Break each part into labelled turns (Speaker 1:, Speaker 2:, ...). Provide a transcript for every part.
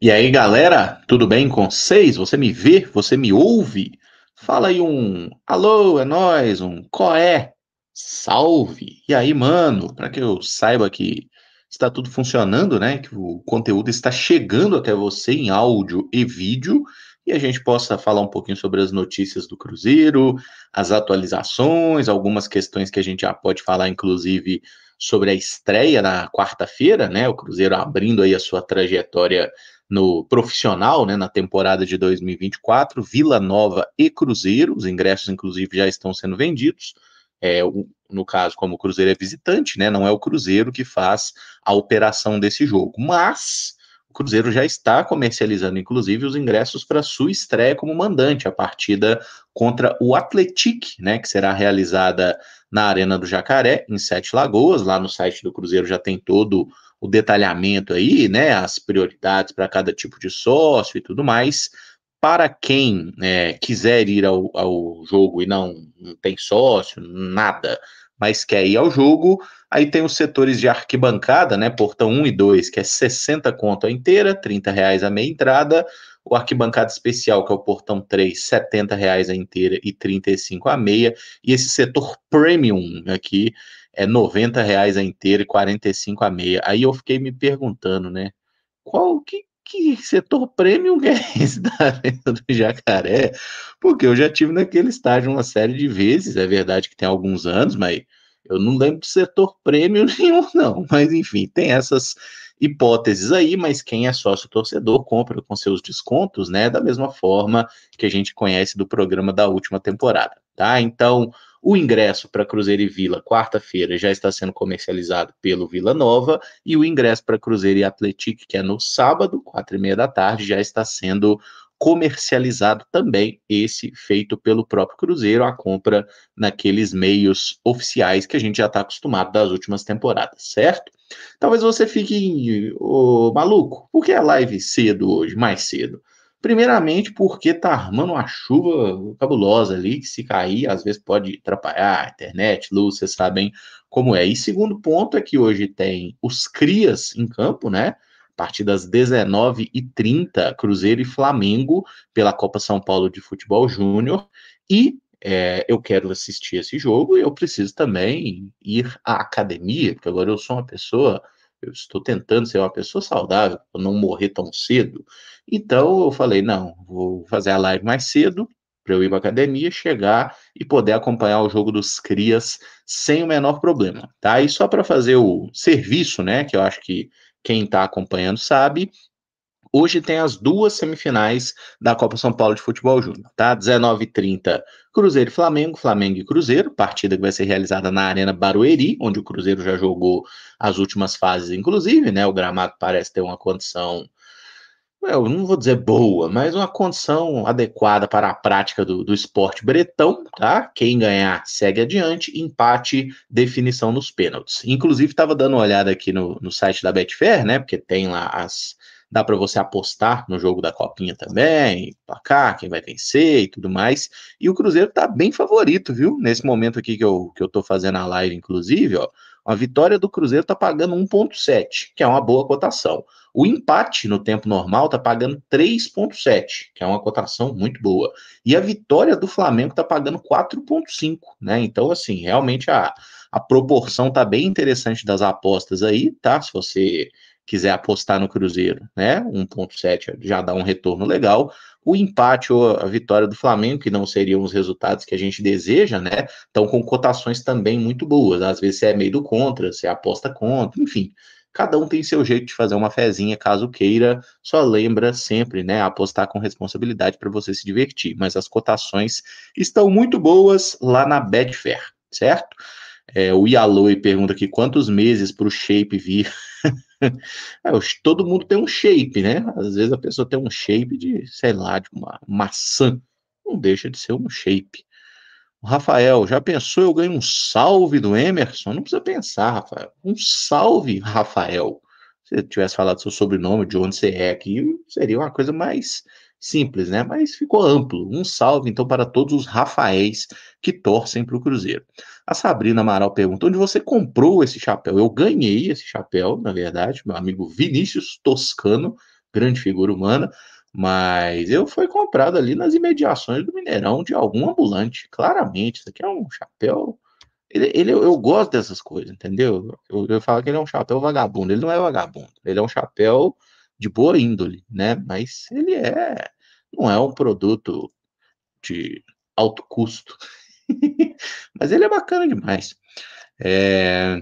Speaker 1: E aí, galera, tudo bem com vocês? Você me vê? Você me ouve? Fala aí um alô, é nós, um coé, salve. E aí, mano, para que eu saiba que está tudo funcionando, né? Que o conteúdo está chegando até você em áudio e vídeo e a gente possa falar um pouquinho sobre as notícias do Cruzeiro, as atualizações, algumas questões que a gente já pode falar, inclusive sobre a estreia na quarta-feira, né? O Cruzeiro abrindo aí a sua trajetória no profissional, né, na temporada de 2024, Vila Nova e Cruzeiro, os ingressos inclusive já estão sendo vendidos. É, no caso, como o Cruzeiro é visitante, né, não é o Cruzeiro que faz a operação desse jogo, mas o Cruzeiro já está comercializando, inclusive, os ingressos para sua estreia como mandante, a partida contra o Atletic, né, que será realizada na Arena do Jacaré, em Sete Lagoas. Lá no site do Cruzeiro já tem todo o detalhamento aí, né, as prioridades para cada tipo de sócio e tudo mais. Para quem é, quiser ir ao, ao jogo e não, não tem sócio, nada, mas quer ir ao jogo, aí tem os setores de arquibancada, né, portão 1 e 2, que é 60 conto a inteira, 30 reais a meia entrada, o arquibancada especial, que é o portão 3, 70 reais a inteira e 35 a meia, e esse setor premium aqui, é 90 reais a inteira e 45 a meia. Aí eu fiquei me perguntando, né? Qual que, que setor premium é esse da venda do jacaré? Porque eu já tive naquele estágio uma série de vezes, é verdade que tem alguns anos, mas eu não lembro de setor prêmio nenhum, não. Mas enfim, tem essas hipóteses aí, mas quem é sócio torcedor compra com seus descontos, né? Da mesma forma que a gente conhece do programa da última temporada tá? Então, o ingresso para Cruzeiro e Vila, quarta-feira, já está sendo comercializado pelo Vila Nova, e o ingresso para Cruzeiro e Atlético, que é no sábado, quatro e meia da tarde, já está sendo comercializado também, esse feito pelo próprio Cruzeiro, a compra naqueles meios oficiais que a gente já está acostumado das últimas temporadas, certo? Talvez você fique oh, maluco, porque é live cedo hoje, mais cedo. Primeiramente, porque tá armando uma chuva cabulosa ali, que se cair, às vezes pode atrapalhar a internet, luz, vocês sabem como é. E segundo ponto é que hoje tem os Crias em campo, né? Partir das 19h30, Cruzeiro e Flamengo, pela Copa São Paulo de Futebol Júnior. E é, eu quero assistir esse jogo e eu preciso também ir à academia, porque agora eu sou uma pessoa eu estou tentando ser uma pessoa saudável, para não morrer tão cedo. Então eu falei, não, vou fazer a live mais cedo, para eu ir para academia, chegar e poder acompanhar o jogo dos crias sem o menor problema, tá? E só para fazer o serviço, né, que eu acho que quem está acompanhando sabe, Hoje tem as duas semifinais da Copa São Paulo de Futebol Júnior, tá? 19h30, Cruzeiro e Flamengo, Flamengo e Cruzeiro, partida que vai ser realizada na Arena Barueri, onde o Cruzeiro já jogou as últimas fases, inclusive, né? O gramado parece ter uma condição, eu não vou dizer boa, mas uma condição adequada para a prática do, do esporte bretão, tá? Quem ganhar segue adiante, empate, definição nos pênaltis. Inclusive, estava dando uma olhada aqui no, no site da Betfair, né? Porque tem lá as dá para você apostar no jogo da Copinha também, placar, quem vai vencer e tudo mais. E o Cruzeiro está bem favorito, viu? Nesse momento aqui que eu, que eu tô fazendo a live, inclusive, ó, a vitória do Cruzeiro está pagando 1,7, que é uma boa cotação. O empate no tempo normal está pagando 3,7, que é uma cotação muito boa. E a vitória do Flamengo está pagando 4,5, né? Então, assim, realmente a, a proporção está bem interessante das apostas aí, tá? Se você quiser apostar no Cruzeiro, né? 1.7 já dá um retorno legal. O empate ou a vitória do Flamengo, que não seriam os resultados que a gente deseja, né? Estão com cotações também muito boas. Às vezes você é meio do contra, você é aposta contra, enfim. Cada um tem seu jeito de fazer uma fezinha, caso queira. Só lembra sempre, né? Apostar com responsabilidade para você se divertir. Mas as cotações estão muito boas lá na Betfair, certo? É, o Yaloi pergunta aqui quantos meses para o Shape vir É, todo mundo tem um shape, né? Às vezes a pessoa tem um shape de, sei lá, de uma maçã. Não deixa de ser um shape. O Rafael, já pensou eu ganho um salve do Emerson? Não precisa pensar, Rafael. Um salve, Rafael. Se eu tivesse falado seu sobrenome, de onde você é aqui, seria uma coisa mais simples, né? Mas ficou amplo. Um salve, então, para todos os Rafaéis que torcem para o Cruzeiro. A Sabrina Amaral pergunta: onde você comprou esse chapéu? Eu ganhei esse chapéu, na verdade, meu amigo Vinícius Toscano, grande figura humana, mas eu fui comprado ali nas imediações do Mineirão de algum ambulante, claramente. Isso aqui é um chapéu. Ele, ele eu gosto dessas coisas, entendeu? Eu, eu falo que ele é um chapéu vagabundo. Ele não é vagabundo, ele é um chapéu de boa índole, né? Mas ele é não é um produto de alto custo. Mas ele é bacana demais. É...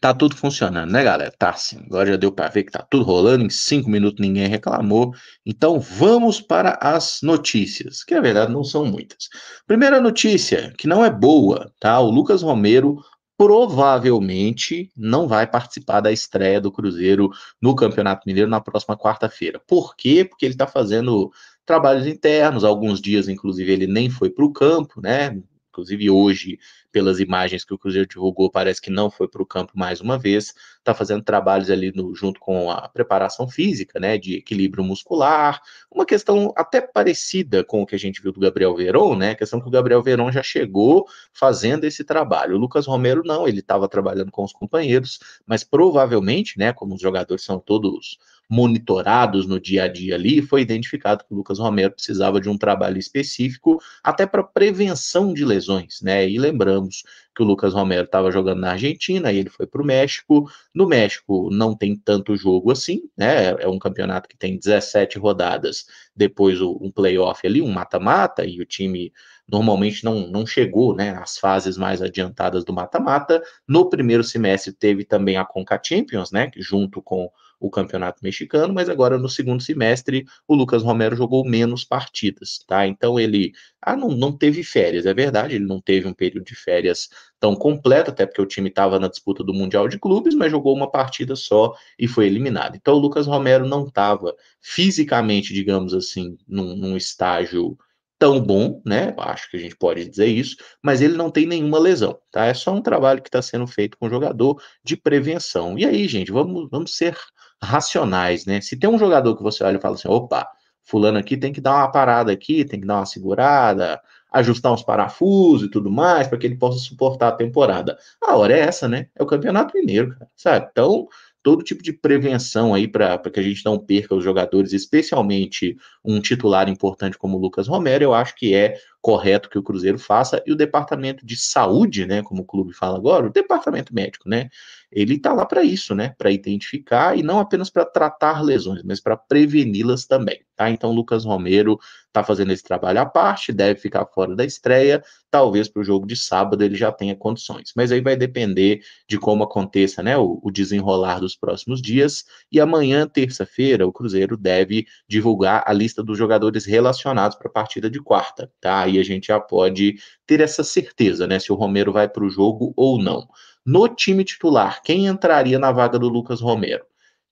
Speaker 1: Tá tudo funcionando, né, galera? Tá sim. Agora já deu para ver que tá tudo rolando. Em cinco minutos ninguém reclamou. Então vamos para as notícias, que na verdade não são muitas. Primeira notícia, que não é boa, tá? O Lucas Romero provavelmente não vai participar da estreia do Cruzeiro no Campeonato Mineiro na próxima quarta-feira. Por quê? Porque ele está fazendo trabalhos internos, alguns dias, inclusive, ele nem foi para o campo, né? Inclusive, hoje, pelas imagens que o Cruzeiro divulgou, parece que não foi para o campo mais uma vez. Está fazendo trabalhos ali no, junto com a preparação física, né? De equilíbrio muscular. Uma questão até parecida com o que a gente viu do Gabriel Veron, né? A questão que o Gabriel Veron já chegou fazendo esse trabalho. O Lucas Romero não, ele estava trabalhando com os companheiros, mas provavelmente, né? Como os jogadores são todos monitorados no dia a dia ali, foi identificado que o Lucas Romero precisava de um trabalho específico até para prevenção de lesões, né? E lembramos que o Lucas Romero estava jogando na Argentina e ele foi para o México. No México não tem tanto jogo assim, né? É um campeonato que tem 17 rodadas, depois um playoff ali, um mata-mata, e o time normalmente não, não chegou né, às fases mais adiantadas do mata-mata. No primeiro semestre teve também a Conca Champions, né, junto com o Campeonato Mexicano, mas agora no segundo semestre o Lucas Romero jogou menos partidas, tá? Então ele ah, não, não teve férias, é verdade, ele não teve um período de férias tão completo, até porque o time estava na disputa do Mundial de Clubes, mas jogou uma partida só e foi eliminado. Então o Lucas Romero não estava fisicamente, digamos assim, num, num estágio tão bom, né? Acho que a gente pode dizer isso, mas ele não tem nenhuma lesão, tá? É só um trabalho que está sendo feito com o jogador de prevenção. E aí, gente, vamos, vamos ser racionais, né? Se tem um jogador que você olha e fala assim, opa, fulano aqui tem que dar uma parada aqui, tem que dar uma segurada, ajustar uns parafusos e tudo mais, para que ele possa suportar a temporada. A hora é essa, né? É o Campeonato Mineiro, cara, sabe? Então, todo tipo de prevenção aí para que a gente não perca os jogadores, especialmente um titular importante como o Lucas Romero, eu acho que é correto que o Cruzeiro faça e o departamento de saúde, né, como o clube fala agora, o departamento médico, né, ele está lá para isso, né, para identificar e não apenas para tratar lesões, mas para preveni-las também, tá? Então, Lucas Romero está fazendo esse trabalho à parte, deve ficar fora da estreia, talvez para o jogo de sábado ele já tenha condições, mas aí vai depender de como aconteça, né, o, o desenrolar dos próximos dias e amanhã, terça-feira, o Cruzeiro deve divulgar a lista dos jogadores relacionados para a partida de quarta, tá? aí a gente já pode ter essa certeza, né? Se o Romero vai para o jogo ou não. No time titular, quem entraria na vaga do Lucas Romero?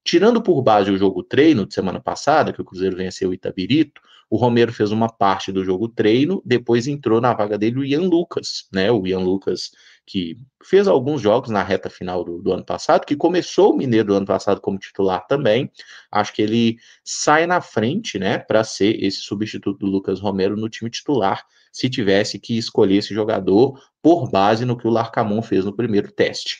Speaker 1: Tirando por base o jogo treino de semana passada, que o Cruzeiro venceu o Itabirito, o Romero fez uma parte do jogo treino, depois entrou na vaga dele o Ian Lucas, né? O Ian Lucas que fez alguns jogos na reta final do, do ano passado, que começou o Mineiro do ano passado como titular também. Acho que ele sai na frente, né, para ser esse substituto do Lucas Romero no time titular, se tivesse que escolher esse jogador por base no que o Larcamon fez no primeiro teste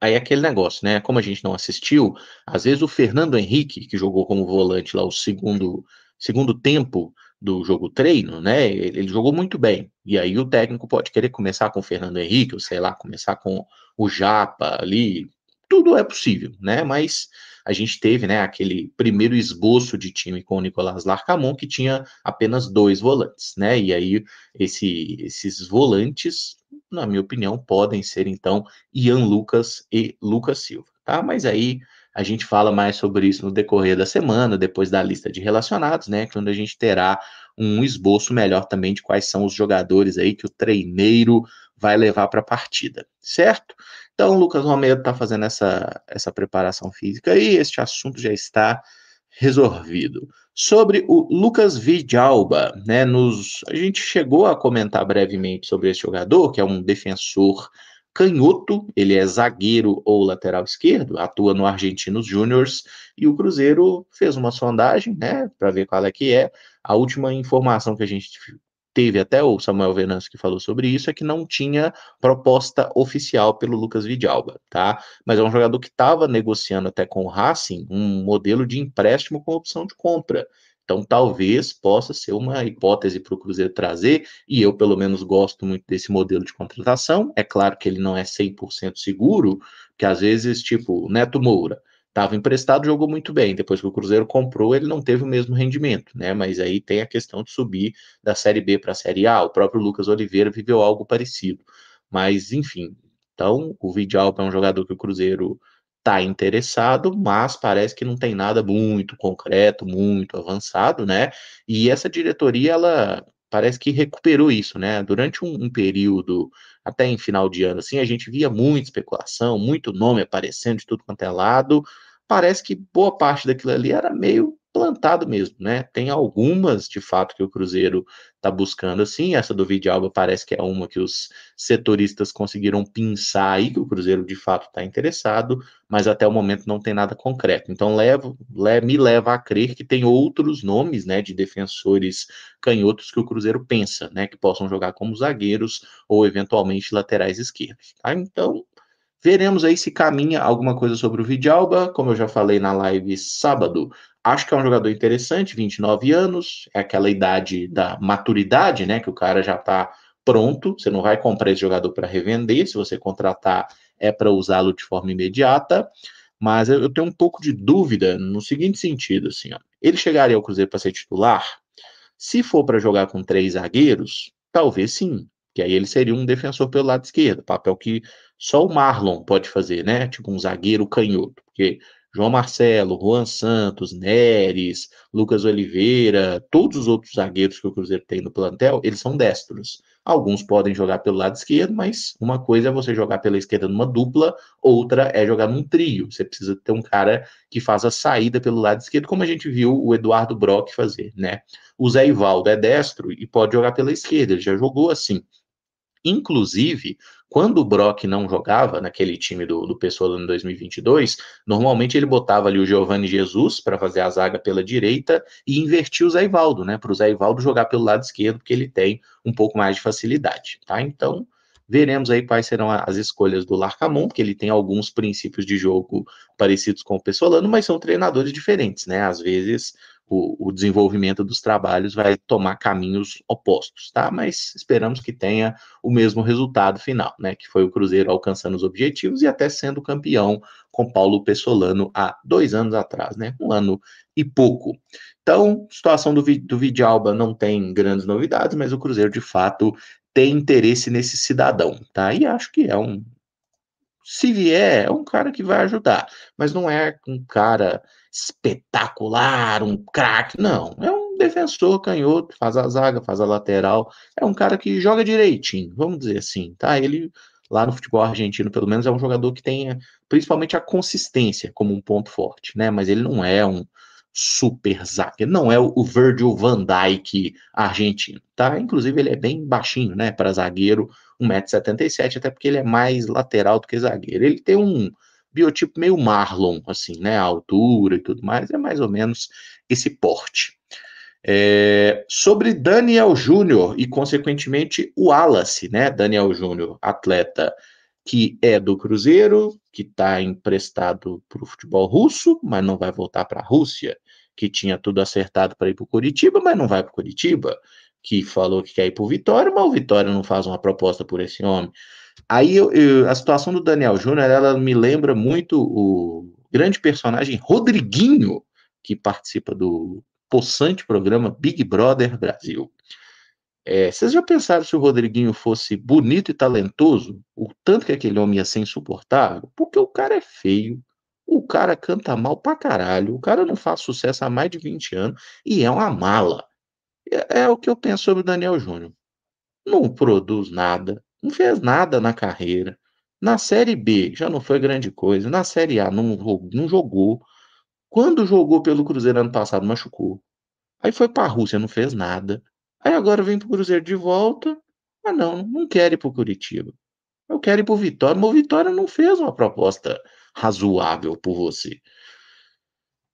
Speaker 1: aí aquele negócio, né? Como a gente não assistiu, às vezes o Fernando Henrique, que jogou como volante lá o segundo segundo tempo do jogo treino, né? Ele, ele, jogou muito bem. E aí o técnico pode querer começar com o Fernando Henrique, ou sei lá, começar com o Japa ali. Tudo é possível, né? Mas a gente teve, né, aquele primeiro esboço de time com o Nicolas Larcamon, que tinha apenas dois volantes, né? E aí esse, esses volantes, na minha opinião, podem ser então Ian Lucas e Lucas Silva, tá? Mas aí a gente fala mais sobre isso no decorrer da semana, depois da lista de relacionados, né? Quando a gente terá um esboço melhor também de quais são os jogadores aí que o treineiro vai levar para a partida, certo? Então, o Lucas Romero está fazendo essa, essa preparação física e este assunto já está resolvido. Sobre o Lucas Vidalba, né? Nos, a gente chegou a comentar brevemente sobre esse jogador, que é um defensor canhoto, ele é zagueiro ou lateral esquerdo, atua no Argentinos Juniors e o Cruzeiro fez uma sondagem, né, para ver qual é que é. A última informação que a gente teve até o Samuel Venâncio que falou sobre isso é que não tinha proposta oficial pelo Lucas Vidalba, tá? Mas é um jogador que estava negociando até com o Racing um modelo de empréstimo com opção de compra. Então, talvez possa ser uma hipótese para o Cruzeiro trazer, e eu, pelo menos, gosto muito desse modelo de contratação. É claro que ele não é 100% seguro, que às vezes, tipo, Neto Moura estava emprestado, jogou muito bem. Depois que o Cruzeiro comprou, ele não teve o mesmo rendimento, né? Mas aí tem a questão de subir da Série B para a Série A. O próprio Lucas Oliveira viveu algo parecido. Mas, enfim, então o Vidalpa é um jogador que o Cruzeiro está interessado, mas parece que não tem nada muito concreto, muito avançado, né? E essa diretoria, ela parece que recuperou isso, né? Durante um, um, período, até em final de ano, assim, a gente via muita especulação, muito nome aparecendo de tudo quanto é lado. Parece que boa parte daquilo ali era meio plantado mesmo, né? Tem algumas, de fato, que o Cruzeiro está buscando, assim. Essa do Vidalba parece que é uma que os setoristas conseguiram pinçar aí, que o Cruzeiro, de fato, está interessado, mas até o momento não tem nada concreto. Então, levo, le, me leva a crer que tem outros nomes, né, de defensores canhotos que o Cruzeiro pensa, né, que possam jogar como zagueiros ou, eventualmente, laterais esquerdos, tá? Então, Veremos aí se caminha alguma coisa sobre o Vidalba, como eu já falei na live sábado. Acho que é um jogador interessante, 29 anos, é aquela idade da maturidade, né? Que o cara já está pronto, você não vai comprar esse jogador para revender, se você contratar é para usá-lo de forma imediata. Mas eu tenho um pouco de dúvida no seguinte sentido, assim, ó. Ele chegaria ao Cruzeiro para ser titular? Se for para jogar com três zagueiros, talvez sim, que aí ele seria um defensor pelo lado esquerdo, papel que só o Marlon pode fazer, né? Tipo um zagueiro canhoto, porque João Marcelo, Juan Santos, Neres, Lucas Oliveira, todos os outros zagueiros que o Cruzeiro tem no plantel, eles são destros. Alguns podem jogar pelo lado esquerdo, mas uma coisa é você jogar pela esquerda numa dupla, outra é jogar num trio. Você precisa ter um cara que faz a saída pelo lado esquerdo, como a gente viu o Eduardo Brock fazer, né? O Zé Ivaldo é destro e pode jogar pela esquerda, ele já jogou assim. Inclusive, quando o Brock não jogava naquele time do, do Pessoa em 2022, normalmente ele botava ali o Giovanni Jesus para fazer a zaga pela direita e invertia o Zé Ivaldo, né? Para o Zé Ivaldo jogar pelo lado esquerdo, porque ele tem um pouco mais de facilidade, tá? Então, veremos aí quais serão as escolhas do Larcamon, porque ele tem alguns princípios de jogo parecidos com o Pessolano, mas são treinadores diferentes, né? Às vezes o, o, desenvolvimento dos trabalhos vai tomar caminhos opostos, tá? Mas esperamos que tenha o mesmo resultado final, né? Que foi o Cruzeiro alcançando os objetivos e até sendo campeão com Paulo Pessolano há dois anos atrás, né? Um ano e pouco. Então, situação do, do Vidalba não tem grandes novidades, mas o Cruzeiro de fato tem interesse nesse cidadão, tá? E acho que é um. Se vier, é um cara que vai ajudar, mas não é um cara espetacular, um craque. Não, é um defensor canhoto, faz a zaga, faz a lateral. É um cara que joga direitinho, vamos dizer assim, tá? Ele lá no futebol argentino, pelo menos, é um jogador que tem eh, principalmente a consistência como um ponto forte, né? Mas ele não é um super zagueiro, não é o Virgil van Dijk argentino, tá? Inclusive ele é bem baixinho, né, para zagueiro, 1,77m, até porque ele é mais lateral do que zagueiro. Ele tem um biotipo meio Marlon, assim, né? A altura e tudo mais, é mais ou menos esse porte. É, sobre Daniel Júnior e, consequentemente, o Wallace, né? Daniel Júnior, atleta que é do Cruzeiro, que está emprestado para o futebol russo, mas não vai voltar para a Rússia, que tinha tudo acertado para ir para o Curitiba, mas não vai para o Curitiba, que falou que quer ir para o Vitória, mas o Vitória não faz uma proposta por esse homem. Aí eu, eu, a situação do Daniel Júnior, ela me lembra muito o grande personagem Rodriguinho, que participa do possante programa Big Brother Brasil. É, vocês já pensaram se o Rodriguinho fosse bonito e talentoso, o tanto que aquele homem ia ser insuportável? Porque o cara é feio, o cara canta mal pra caralho, o cara não faz sucesso há mais de 20 anos e é uma mala. É, é o que eu penso sobre o Daniel Júnior. Não produz nada, não fez nada na carreira. Na Série B já não foi grande coisa. Na Série A não, não jogou. Quando jogou pelo Cruzeiro ano passado, machucou. Aí foi para a Rússia, não fez nada. Aí agora vem para o Cruzeiro de volta. Ah, não, não quero ir para o Curitiba. Eu quero ir para o Vitória, mas o Vitória não fez uma proposta razoável por você.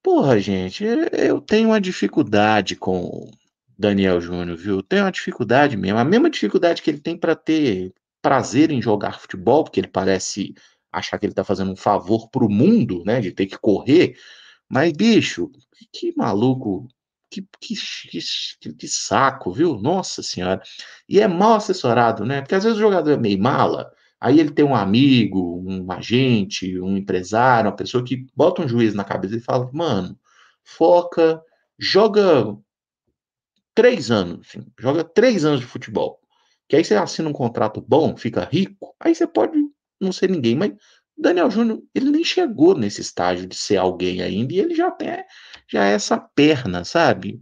Speaker 1: Porra, gente, eu tenho uma dificuldade com Daniel Júnior, viu? Tenho uma dificuldade mesmo, a mesma dificuldade que ele tem para ter prazer em jogar futebol, porque ele parece achar que ele está fazendo um favor para o mundo, né? De ter que correr. Mas, bicho, que maluco, que, que, que, que, saco, viu? Nossa senhora. E é mal assessorado, né? Porque às vezes o jogador é meio mala, aí ele tem um amigo, um agente, um empresário, uma pessoa que bota um juiz na cabeça e fala, mano, foca, joga três anos, assim, joga três anos de futebol. Que aí você assina um contrato bom, fica rico, aí você pode não ser ninguém, mas Daniel Júnior, ele nem chegou nesse estágio de ser alguém ainda, e ele já tem já é essa perna, sabe?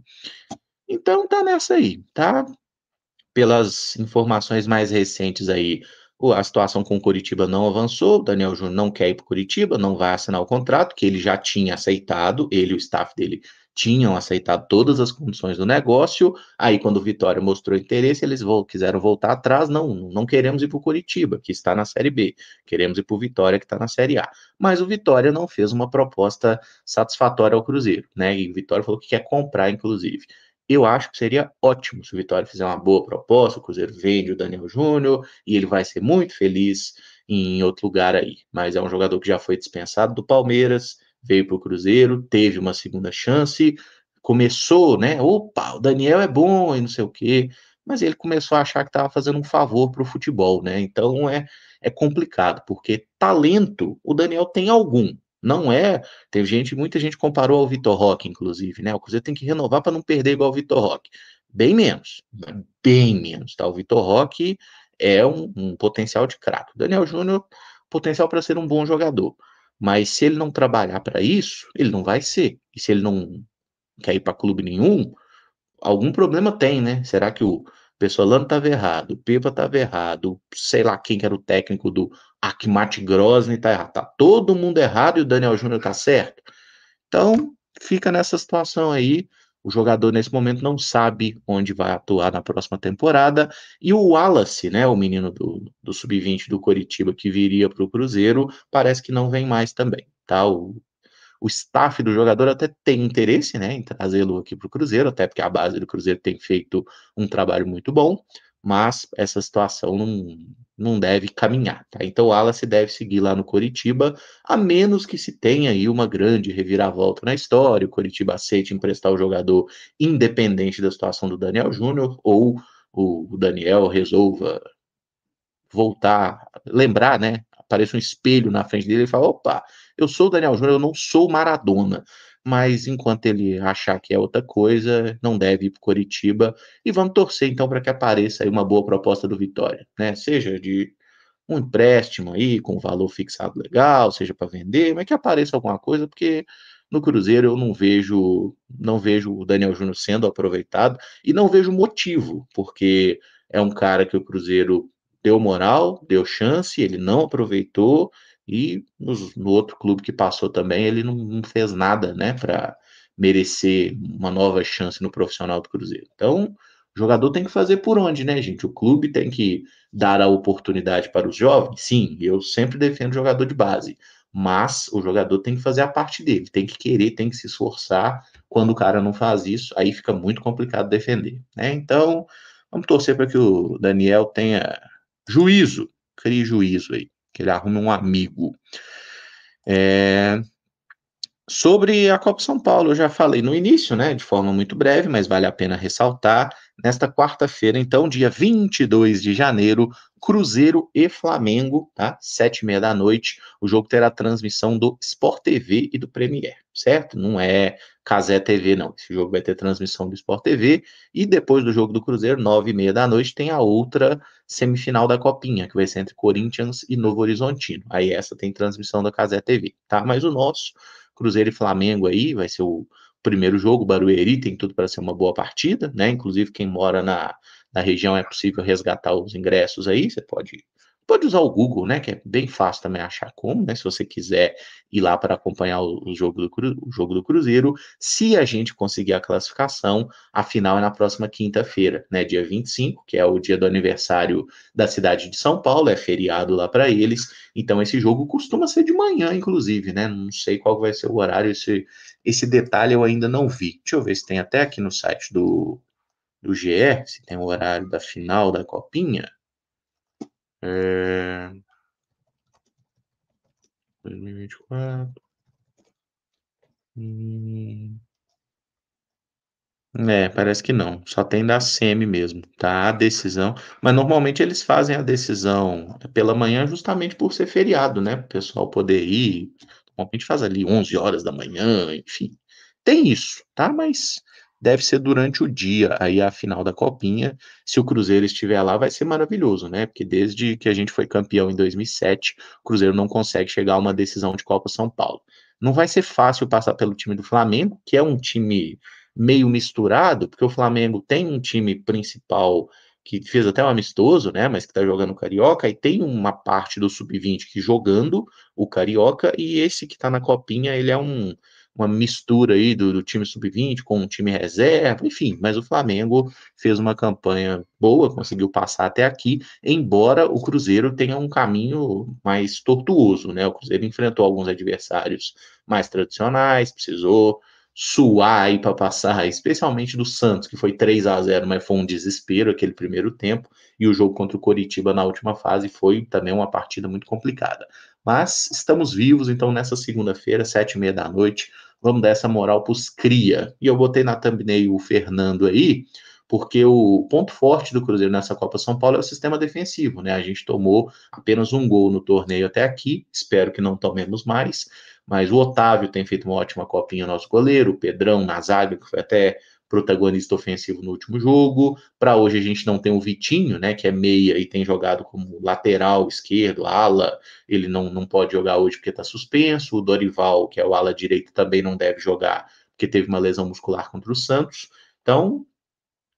Speaker 1: Então tá nessa aí, tá? Pelas informações mais recentes aí, a situação com o Curitiba não avançou, o Daniel Júnior não quer ir para Curitiba, não vai assinar o contrato, que ele já tinha aceitado, ele e o staff dele tinham aceitado todas as condições do negócio. Aí, quando o Vitória mostrou interesse, eles quiseram voltar atrás. Não, não queremos ir para o Curitiba, que está na Série B. Queremos ir para o Vitória, que está na Série A. Mas o Vitória não fez uma proposta satisfatória ao Cruzeiro, né? E o Vitória falou que quer comprar, inclusive. Eu acho que seria ótimo se o Vitória fizer uma boa proposta, o Cruzeiro vende o Daniel Júnior e ele vai ser muito feliz em outro lugar aí. Mas é um jogador que já foi dispensado do Palmeiras, veio para o Cruzeiro, teve uma segunda chance, começou, né? Opa, o Daniel é bom e não sei o quê, mas ele começou a achar que estava fazendo um favor para o futebol, né? Então é, é complicado, porque talento o Daniel tem algum. Não é. Teve gente, muita gente comparou ao Vitor Roque, inclusive, né? O Cruzeiro tem que renovar para não perder igual o Vitor Roque. Bem menos, bem menos, tá? O Vitor Roque é um, um potencial de craque. O Daniel Júnior, potencial para ser um bom jogador. Mas se ele não trabalhar para isso, ele não vai ser. E se ele não quer ir para clube nenhum, algum problema tem, né? Será que o Pessolano estava errado, o Piva estava errado, sei lá quem que era o técnico do Akmat Grosny tá errado. Tá todo mundo errado e o Daniel Júnior tá certo. Então, fica nessa situação aí. O jogador nesse momento não sabe onde vai atuar na próxima temporada. E o Wallace, né, o menino do, do sub-20 do Coritiba que viria para o Cruzeiro, parece que não vem mais também. Tá? O, o staff do jogador até tem interesse né, em trazê-lo aqui para o Cruzeiro, até porque a base do Cruzeiro tem feito um trabalho muito bom mas essa situação não, não deve caminhar, tá? Então o Alas deve seguir lá no Coritiba, a menos que se tenha aí uma grande reviravolta na história, o Coritiba aceite emprestar o jogador independente da situação do Daniel Júnior, ou o Daniel resolva voltar, lembrar, né? Aparece um espelho na frente dele e fala: opa, eu sou o Daniel Júnior, eu não sou Maradona mas enquanto ele achar que é outra coisa, não deve ir para Coritiba. E vamos torcer então para que apareça aí uma boa proposta do Vitória, né? Seja de um empréstimo aí com valor fixado legal, seja para vender, mas que apareça alguma coisa, porque no Cruzeiro eu não vejo, não vejo o Daniel Júnior sendo aproveitado e não vejo motivo, porque é um cara que o Cruzeiro deu moral, deu chance, ele não aproveitou e nos, no outro clube que passou também, ele não, não fez nada, né, para merecer uma nova chance no profissional do Cruzeiro. Então, o jogador tem que fazer por onde, né, gente? O clube tem que dar a oportunidade para os jovens? Sim, eu sempre defendo jogador de base. Mas o jogador tem que fazer a parte dele, tem que querer, tem que se esforçar. Quando o cara não faz isso, aí fica muito complicado defender. Né? Então, vamos torcer para que o Daniel tenha juízo, crie juízo aí que ele arrume um amigo. É... Sobre a Copa São Paulo, eu já falei no início, né, de forma muito breve, mas vale a pena ressaltar nesta quarta-feira, então, dia 22 de janeiro, Cruzeiro e Flamengo, tá? Sete e meia da noite, o jogo terá transmissão do Sport TV e do Premier, certo? Não é Casé TV, não. Esse jogo vai ter transmissão do Sport TV e depois do jogo do Cruzeiro, nove e meia da noite, tem a outra semifinal da Copinha, que vai ser entre Corinthians e Novo Horizontino. Aí essa tem transmissão da Casé TV, tá? Mas o nosso, Cruzeiro e Flamengo aí, vai ser o primeiro jogo, Barueri tem tudo para ser uma boa partida, né? Inclusive, quem mora na, na região é possível resgatar os ingressos aí, você pode pode usar o Google, né? Que é bem fácil também achar como, né? Se você quiser ir lá para acompanhar o, o jogo do, o jogo do Cruzeiro. Se a gente conseguir a classificação, a final é na próxima quinta-feira, né? Dia 25, que é o dia do aniversário da cidade de São Paulo, é feriado lá para eles. Então, esse jogo costuma ser de manhã, inclusive, né? Não sei qual vai ser o horário, esse, esse detalhe eu ainda não vi. Deixa eu ver se tem até aqui no site do, do GE, se tem o horário da final da Copinha. É... 2024. Hum. É, parece que não. Só tem da SEMI mesmo, tá? A decisão. Mas normalmente eles fazem a decisão pela manhã justamente por ser feriado, né? O pessoal poder ir, a gente faz ali 11 horas da manhã, enfim. Tem isso, tá? Mas deve ser durante o dia, aí a final da Copinha. Se o Cruzeiro estiver lá, vai ser maravilhoso, né? Porque desde que a gente foi campeão em 2007, o Cruzeiro não consegue chegar a uma decisão de Copa São Paulo. Não vai ser fácil passar pelo time do Flamengo, que é um time meio misturado, porque o Flamengo tem um time principal que fez até um amistoso, né, mas que está jogando o Carioca, e tem uma parte do Sub-20 que jogando o Carioca, e esse que está na Copinha, ele é um, uma mistura aí do, do time Sub-20 com o time reserva, enfim, mas o Flamengo fez uma campanha boa, conseguiu passar até aqui, embora o Cruzeiro tenha um caminho mais tortuoso, né, o Cruzeiro enfrentou alguns adversários mais tradicionais, precisou suar aí para passar, especialmente do Santos, que foi 3 a 0 mas foi um desespero aquele primeiro tempo, e o jogo contra o Coritiba na última fase foi também uma partida muito complicada. Mas estamos vivos, então nessa segunda-feira, sete e meia da noite, vamos dar essa moral para os cria. E eu botei na thumbnail o Fernando aí, porque o ponto forte do Cruzeiro nessa Copa São Paulo é o sistema defensivo, né? A gente tomou apenas um gol no torneio até aqui, espero que não tomemos mais, mas o Otávio tem feito uma ótima copinha, nosso goleiro, o Pedrão na zaga, que foi até protagonista ofensivo no último jogo. Para hoje a gente não tem o Vitinho, né, que é meia e tem jogado como lateral esquerdo, ala. Ele não, não pode jogar hoje porque está suspenso. O Dorival, que é o ala direito, também não deve jogar porque teve uma lesão muscular contra o Santos. Então,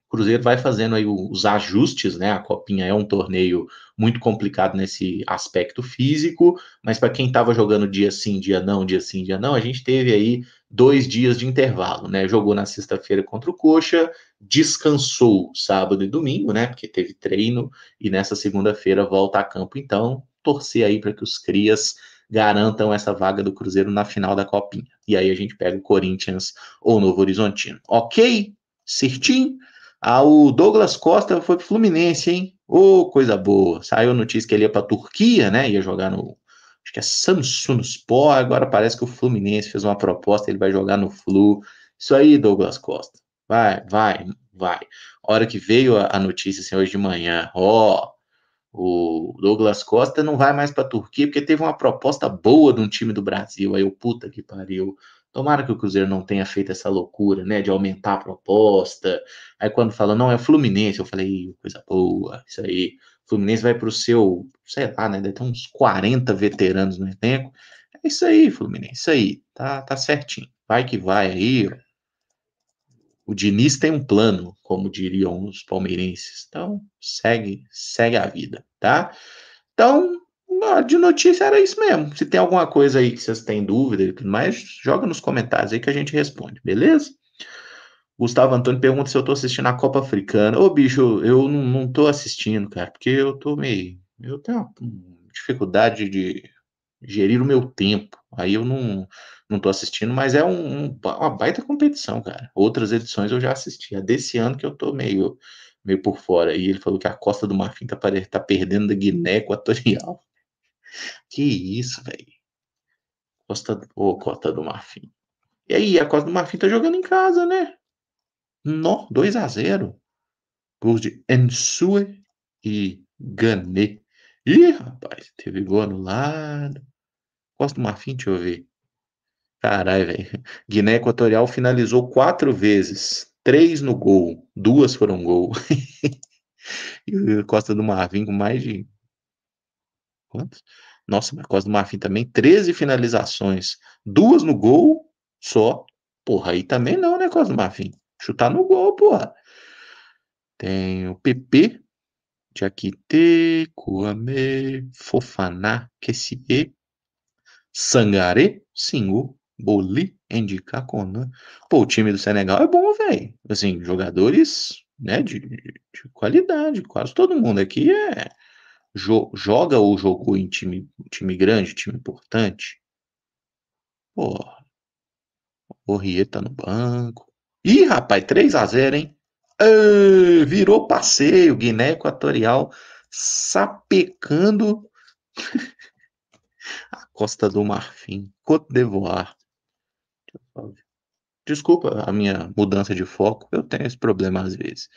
Speaker 1: Cruzeiro vai fazendo aí os ajustes, né? A Copinha é um torneio muito complicado nesse aspecto físico, mas para quem estava jogando dia sim, dia não, dia sim, dia não, a gente teve aí dois dias de intervalo, né? Jogou na sexta-feira contra o Coxa, descansou sábado e domingo, né? Porque teve treino e nessa segunda-feira volta a campo. Então, torcer aí para que os crias garantam essa vaga do Cruzeiro na final da Copinha. E aí a gente pega o Corinthians ou o Novo Horizontino. Ok? Certinho? Ah, o Douglas Costa foi pro Fluminense, hein? Ô, oh, coisa boa. Saiu a notícia que ele ia pra Turquia, né? Ia jogar no. Acho que é Samsung Sport. Agora parece que o Fluminense fez uma proposta, ele vai jogar no Flu. Isso aí, Douglas Costa. Vai, vai, vai. hora que veio a, a notícia assim, hoje de manhã, ó. Oh, o Douglas Costa não vai mais pra Turquia porque teve uma proposta boa de um time do Brasil. Aí o puta que pariu. Tomara que o Cruzeiro não tenha feito essa loucura, né, de aumentar a proposta. Aí quando fala, não, é Fluminense, eu falei, coisa boa, isso aí. O Fluminense vai pro seu, sei lá, né, deve ter uns 40 veteranos no elenco. É isso aí, Fluminense, isso aí, tá, tá certinho. Vai que vai aí, ó. O Diniz tem um plano, como diriam os palmeirenses. Então, segue, segue a vida, tá? Então, de notícia era isso mesmo. Se tem alguma coisa aí que vocês têm dúvida e tudo mais, joga nos comentários aí que a gente responde, beleza? Gustavo Antônio pergunta se eu tô assistindo a Copa Africana. Ô, bicho, eu não, não tô assistindo, cara, porque eu tô meio. Eu tenho dificuldade de gerir o meu tempo. Aí eu não, não tô assistindo, mas é um, um, uma baita competição, cara. Outras edições eu já assisti. É desse ano que eu tô meio, meio por fora. E ele falou que a Costa do Marfim tá, tá perdendo da Guiné Equatorial. Que isso, velho. Costa, oh, Costa do Marfim. E aí, a Costa do Marfim tá jogando em casa, né? Nó, 2 a 0 Gols de Ensue e Gané. Ih, rapaz, teve gol anulado. Costa do Marfim, deixa eu ver. Caralho, velho. Guiné Equatorial finalizou quatro vezes. Três no gol. Duas foram gol. e Costa do Marfim com mais de Quantos? Nossa, Costa do Marfim também, 13 finalizações, duas no gol só. Porra, aí também não, né, Costa do Marfim? Chutar no gol, porra. Tem o PP, Jaquite, Kouame, Fofaná, Kessie, Sangaré, Singu, Boli, Endika, Conan. Pô, o time do Senegal é bom, velho. Assim, jogadores né, de, de qualidade. Quase todo mundo aqui é jo joga ou jogou em time, time grande, time importante? Pô, o Rieta tá no banco. Ih, rapaz, 3 a 0 hein? Uh, virou passeio, Guiné Equatorial sapecando a Costa do Marfim, Côte d'Ivoire. Desculpa a minha mudança de foco, eu tenho esse problema às vezes.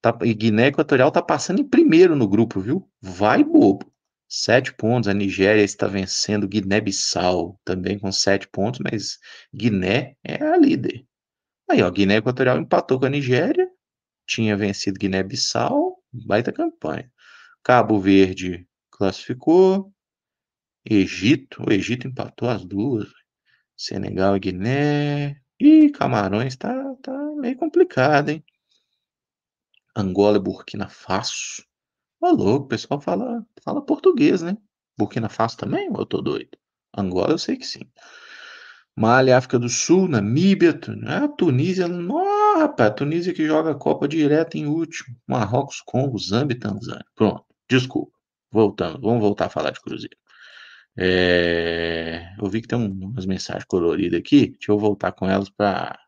Speaker 1: Tá, e Guiné Equatorial tá passando em primeiro no grupo, viu? Vai bobo. Sete pontos. A Nigéria está vencendo Guiné-Bissau também com sete pontos, mas Guiné é a líder. Aí, ó, Guiné Equatorial empatou com a Nigéria, tinha vencido Guiné-Bissau, baita campanha. Cabo Verde classificou. Egito, o Egito empatou as duas. Senegal e Guiné. E Camarões está, tá meio complicado, hein? Angola e Burkina Faso. Ô louco, o pessoal fala, fala português, né? Burkina Faso também? Eu tô doido. Angola eu sei que sim. Mali, África do Sul, Namíbia, né? a Tunísia, Nossa, a Tunísia que joga a Copa direto em último. Marrocos, Congo, Zâmbia Tanzânia. Pronto, desculpa. Voltando, vamos voltar a falar de Cruzeiro. É... Eu vi que tem umas mensagens coloridas aqui, deixa eu voltar com elas para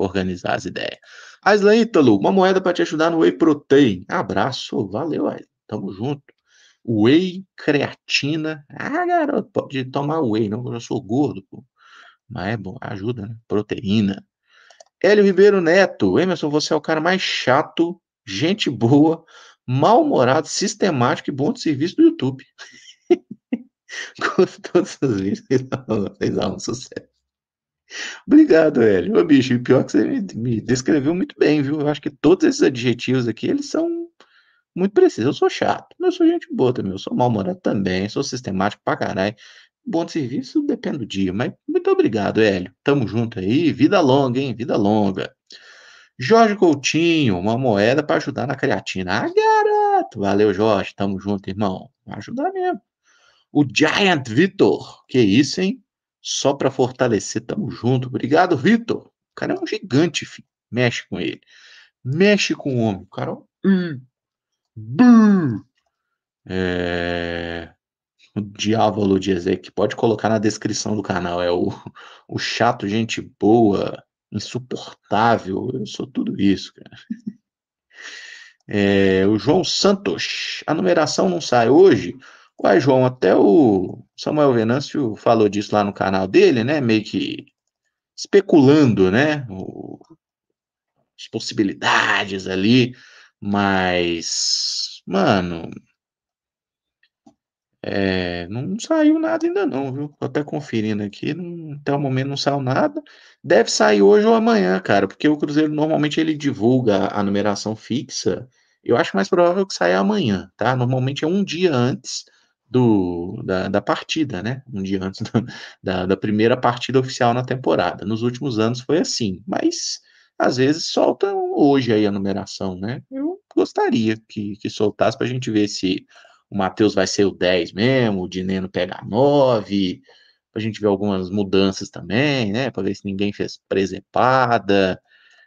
Speaker 1: organizar as ideias. Aislan Ítalo, uma moeda para te ajudar no Whey Protein. Abraço, valeu, Aislan. Tamo junto. Whey, creatina. Ah, garoto, pode tomar whey, não, eu já sou gordo, pô. Mas é bom, ajuda, né? Proteína. Hélio Ribeiro Neto, Emerson, você é o cara mais chato, gente boa, mal-humorado, sistemático e bom de serviço do YouTube. Com todas as vezes, vocês tá dão um sucesso. Obrigado, Hélio. Ô, bicho, e pior que você me descreveu muito bem, viu? Eu acho que todos esses adjetivos aqui, eles são muito precisos. Eu sou chato, mas eu sou gente boa também. Eu sou mal-humorado também, sou sistemático pra caralho. Bom serviço depende do dia, mas muito obrigado, Hélio. Tamo junto aí. Vida longa, hein? Vida longa. Jorge Coutinho, uma moeda para ajudar na creatina. Ah, garoto! Valeu, Jorge. Tamo junto, irmão. Vai ajudar mesmo. O Giant Vitor. Que isso, hein? só para fortalecer. Tamo junto. Obrigado, Vitor. O cara é um gigante, filho. Mexe com ele. Mexe com o homem. O cara. É, hum. é... O Diávolo de Ezequiel. Pode colocar na descrição do canal. É o, o chato, gente boa, insuportável. Eu sou tudo isso, cara. É, o João Santos. A numeração não sai hoje. Uai, João, até o Samuel Venâncio falou disso lá no canal dele, né? Meio que especulando, né? O, as possibilidades ali, mas, mano, é, não saiu nada ainda não, viu? Tô até conferindo aqui, não, até o momento não saiu nada. Deve sair hoje ou amanhã, cara, porque o Cruzeiro normalmente ele divulga a numeração fixa. Eu acho mais provável que saia amanhã, tá? Normalmente é um dia antes do, da, da, partida, né? Um dia antes da, da, da, primeira partida oficial na temporada. Nos últimos anos foi assim, mas às vezes soltam hoje aí a numeração, né? Eu gostaria que, que soltasse para a gente ver se o Matheus vai ser o 10 mesmo, o Dineno pega 9, para a gente ver algumas mudanças também, né? Para ver se ninguém fez presepada.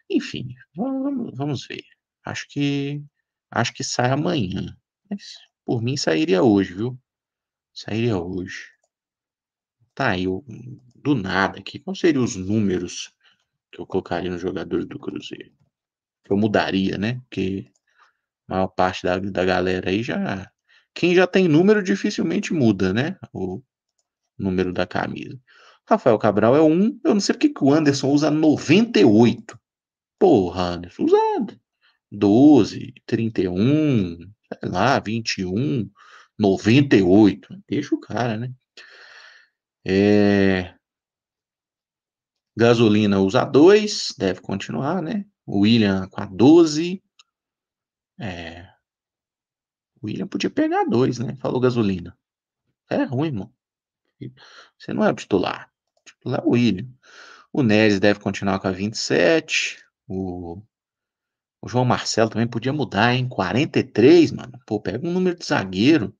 Speaker 1: Enfim, vamos, vamos ver. Acho que acho que sai amanhã. Mas por mim sairia hoje, viu? Sairia hoje. Tá aí, eu, do nada aqui. Quais seriam os números que eu colocaria no jogador do Cruzeiro? Eu mudaria, né? Porque a maior parte da, da galera aí já. Quem já tem número dificilmente muda, né? O número da camisa. Rafael Cabral é um. Eu não sei porque que o Anderson usa 98. Porra, Anderson, usa 12, 31, sei lá, 21. 98. Deixa o cara, né? É... Gasolina usa 2, deve continuar, né? William com a 12. É... William podia pegar 2, né? Falou gasolina. É ruim, irmão. Você não é o titular. O titular é o William. O Neres deve continuar com a 27. O, o João Marcelo também podia mudar, hein? 43, mano. Pô, pega um número de zagueiro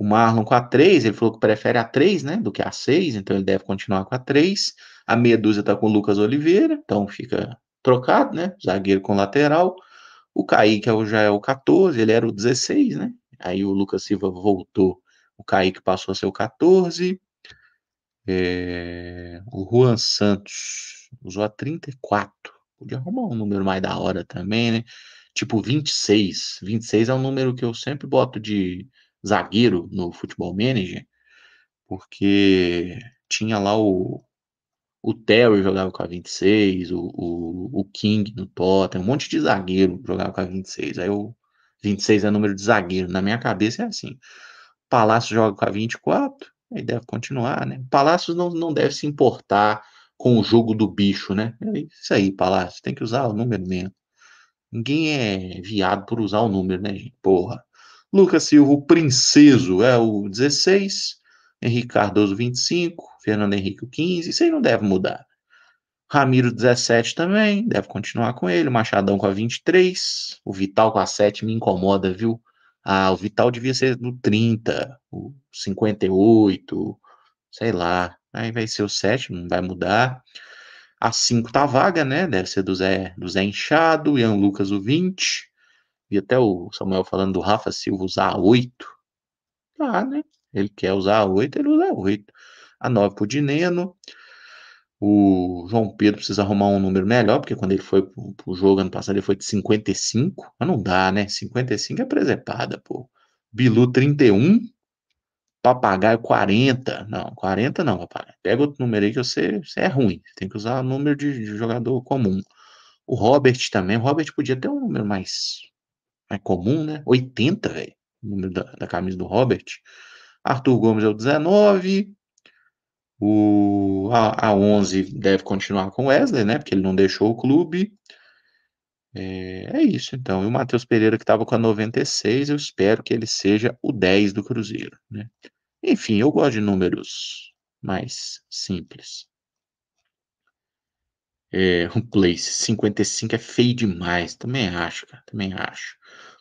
Speaker 1: o Marlon com a 3, ele falou que prefere a 3, né, do que a 6, então ele deve continuar com a 3. A meia dúzia tá com o Lucas Oliveira, então fica trocado, né, zagueiro com lateral. O Kaique é já é o 14, ele era o 16, né, aí o Lucas Silva voltou, o Kaique passou a ser o 14. É... o Juan Santos usou a 34, podia arrumar um número mais da hora também, né, tipo 26. 26 é um número que eu sempre boto de zagueiro no Futebol Manager, porque tinha lá o, o Terry jogava com a 26, o, o, o King no Tottenham, um monte de zagueiro jogava com a 26. Aí o 26 é número de zagueiro, na minha cabeça é assim. Palácio joga com a 24, aí deve continuar, né? Palácio não, não deve se importar com o jogo do bicho, né? É isso aí, Palácio, tem que usar o número mesmo. Ninguém é viado por usar o número, né, gente? Porra. Lucas Silva, o Princeso, é o 16, Henrique Cardoso, 25, Fernando Henrique, o 15, isso aí não deve mudar. Ramiro, 17 também, deve continuar com ele, Machadão com a 23, o Vital com a 7 me incomoda, viu? Ah, o Vital devia ser do 30, o 58, sei lá, aí vai ser o 7, não vai mudar. A 5 tá vaga, né? Deve ser do Zé, do Zé Inchado, Ian Lucas o 20, Vi até o Samuel falando do Rafa Silva usar a 8. Ah, né? Ele quer usar a 8, ele usa a 8. A 9 pro Dineno. O João Pedro precisa arrumar um número melhor, porque quando ele foi pro, jogo ano passado, ele foi de 55. Mas não dá, né? 55 é presepada, pô. Bilu 31. Papagaio 40. Não, 40 não, papagaio. Pega outro número aí que você, você é ruim. Você tem que usar o número de, de jogador comum. O Robert também. O Robert podia ter um número mais é comum, né? 80, velho, número da, da, camisa do Robert. Arthur Gomes é o 19. O, a, a 11 deve continuar com o Wesley, né? Porque ele não deixou o clube. É, é isso, então. E o Matheus Pereira, que estava com a 96, eu espero que ele seja o 10 do Cruzeiro, né? Enfim, eu gosto de números mais simples. É, um place 55 é feio demais. Também acho, cara. Também acho.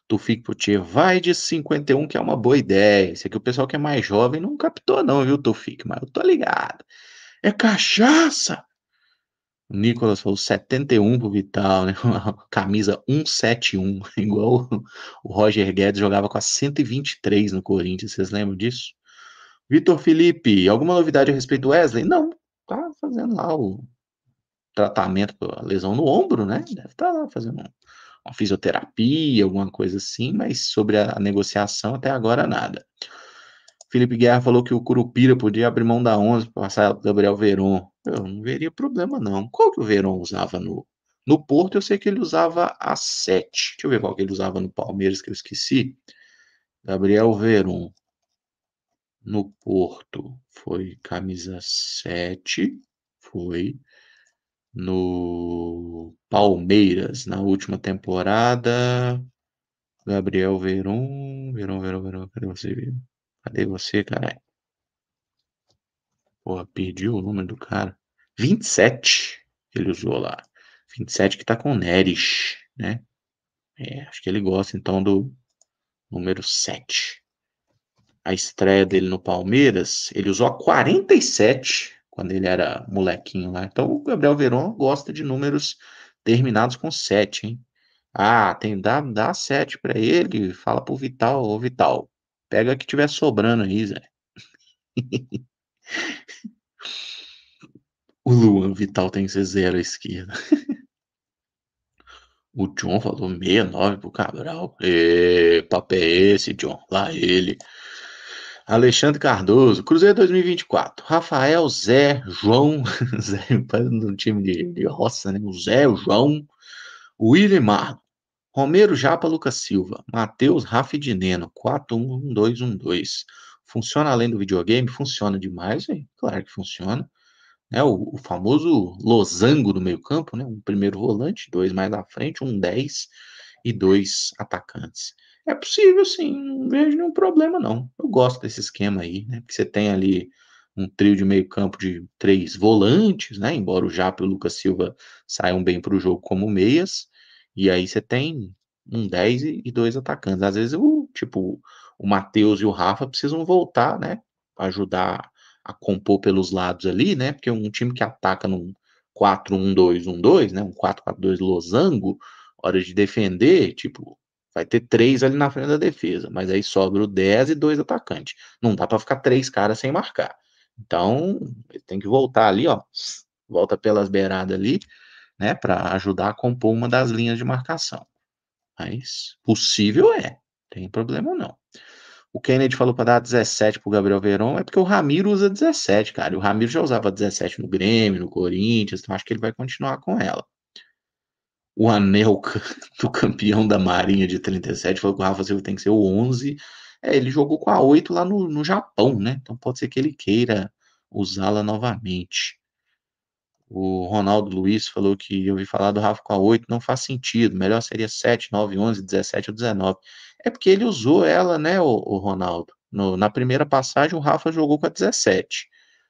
Speaker 1: Tufik tia vai de 51, que é uma boa ideia. Isso aqui o pessoal que é mais jovem não captou, não, viu, Tufik? Mas eu tô ligado. É cachaça! O Nicolas falou 71 pro Vital, né? Uma camisa 171, igual o Roger Guedes jogava com a 123 no Corinthians, vocês lembram disso? Vitor Felipe, alguma novidade a respeito do Wesley? Não, tá fazendo lá o tratamento para lesão no ombro, né? Deve estar tá lá fazendo uma fisioterapia, alguma coisa assim, mas sobre a negociação até agora nada. Felipe Guerra falou que o Curupira podia abrir mão da 11 para passar o Gabriel Veron. Eu não veria problema, não. Qual que o Veron usava no, no Porto? Eu sei que ele usava a 7. Deixa eu ver qual que ele usava no Palmeiras, que eu esqueci. Gabriel Veron. No Porto foi camisa 7. Foi no Palmeiras na última temporada. Gabriel Verón Verón Verón Verón cadê você? Cadê você, caralho? Porra, perdi o número do cara. 27 ele usou lá. 27 que tá com o Neres, né? É, acho que ele gosta então do número 7. A estreia dele no Palmeiras, ele usou a 47 quando ele era molequinho lá. Então o Gabriel Veron gosta de números terminados com 7, hein? Ah, tem dá, dá 7 para ele, fala pro Vital, ô Vital, pega que tiver sobrando aí, Zé. o Luan Vital tem que ser zero à esquerda. o John falou 69 pro Cabral. E, papo é esse, John? Lá ele. Alexandre Cardoso, Cruzeiro 2024. Rafael, Zé, João, Zé, no time de, de roça, né? O Zé, o João, William Mar, Romero Japa, Lucas Silva, Matheus Rafi de Neno, 2 Funciona além do videogame? Funciona demais, hein? claro que funciona. É o, o, famoso losango do meio-campo, né? Um primeiro volante, dois mais à frente, um 10 e dois atacantes. É possível, sim. Não vejo nenhum problema, não. Eu gosto desse esquema aí, né? Porque você tem ali um trio de meio campo de três volantes, né? Embora o Japa e o Lucas Silva saiam bem para o jogo como meias. E aí você tem um 10 e dois atacantes. Às vezes, o, tipo, o Matheus e o Rafa precisam voltar, né? Ajudar a compor pelos lados ali, né? Porque um time que ataca num 4-1-2-1-2, né? Um 4-4-2 losango, hora de defender, tipo, Vai ter três ali na frente da defesa, mas aí sobra o 10 e dois atacantes. Não dá para ficar três caras sem marcar. Então, ele tem que voltar ali, ó. Volta pelas beiradas ali, né, para ajudar a compor uma das linhas de marcação. Mas possível é, tem problema não. O Kennedy falou para dar 17 pro Gabriel Verão, é porque o Ramiro usa 17, cara. E o Ramiro já usava 17 no Grêmio, no Corinthians, então acho que ele vai continuar com ela o anel do campeão da Marinha de 37, falou que o Rafa Silva tem que ser o 11. É, ele jogou com a 8 lá no, no Japão, né? Então pode ser que ele queira usá-la novamente. O Ronaldo Luiz falou que eu ouvi falar do Rafa com a 8, não faz sentido. Melhor seria 7, 9, 11, 17 ou 19. É porque ele usou ela, né, o, o Ronaldo? No, na primeira passagem, o Rafa jogou com a 17.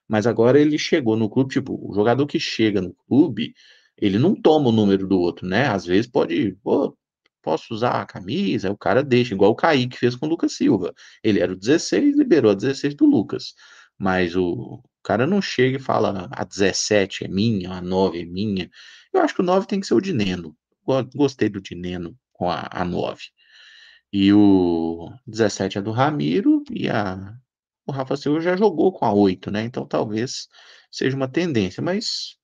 Speaker 1: Mas agora ele chegou no clube, tipo, o jogador que chega no clube, ele não toma o número do outro, né? Às vezes pode, pô, posso usar a camisa, o cara deixa, igual o Kaique fez com o Lucas Silva. Ele era o 16, liberou a 16 do Lucas. Mas o cara não chega e fala a 17 é minha, a 9 é minha. Eu acho que o 9 tem que ser o de Neno. Gostei do de Neno com a, a 9. E o 17 é do Ramiro e a o Rafa Silva já jogou com a 8, né? Então talvez seja uma tendência, mas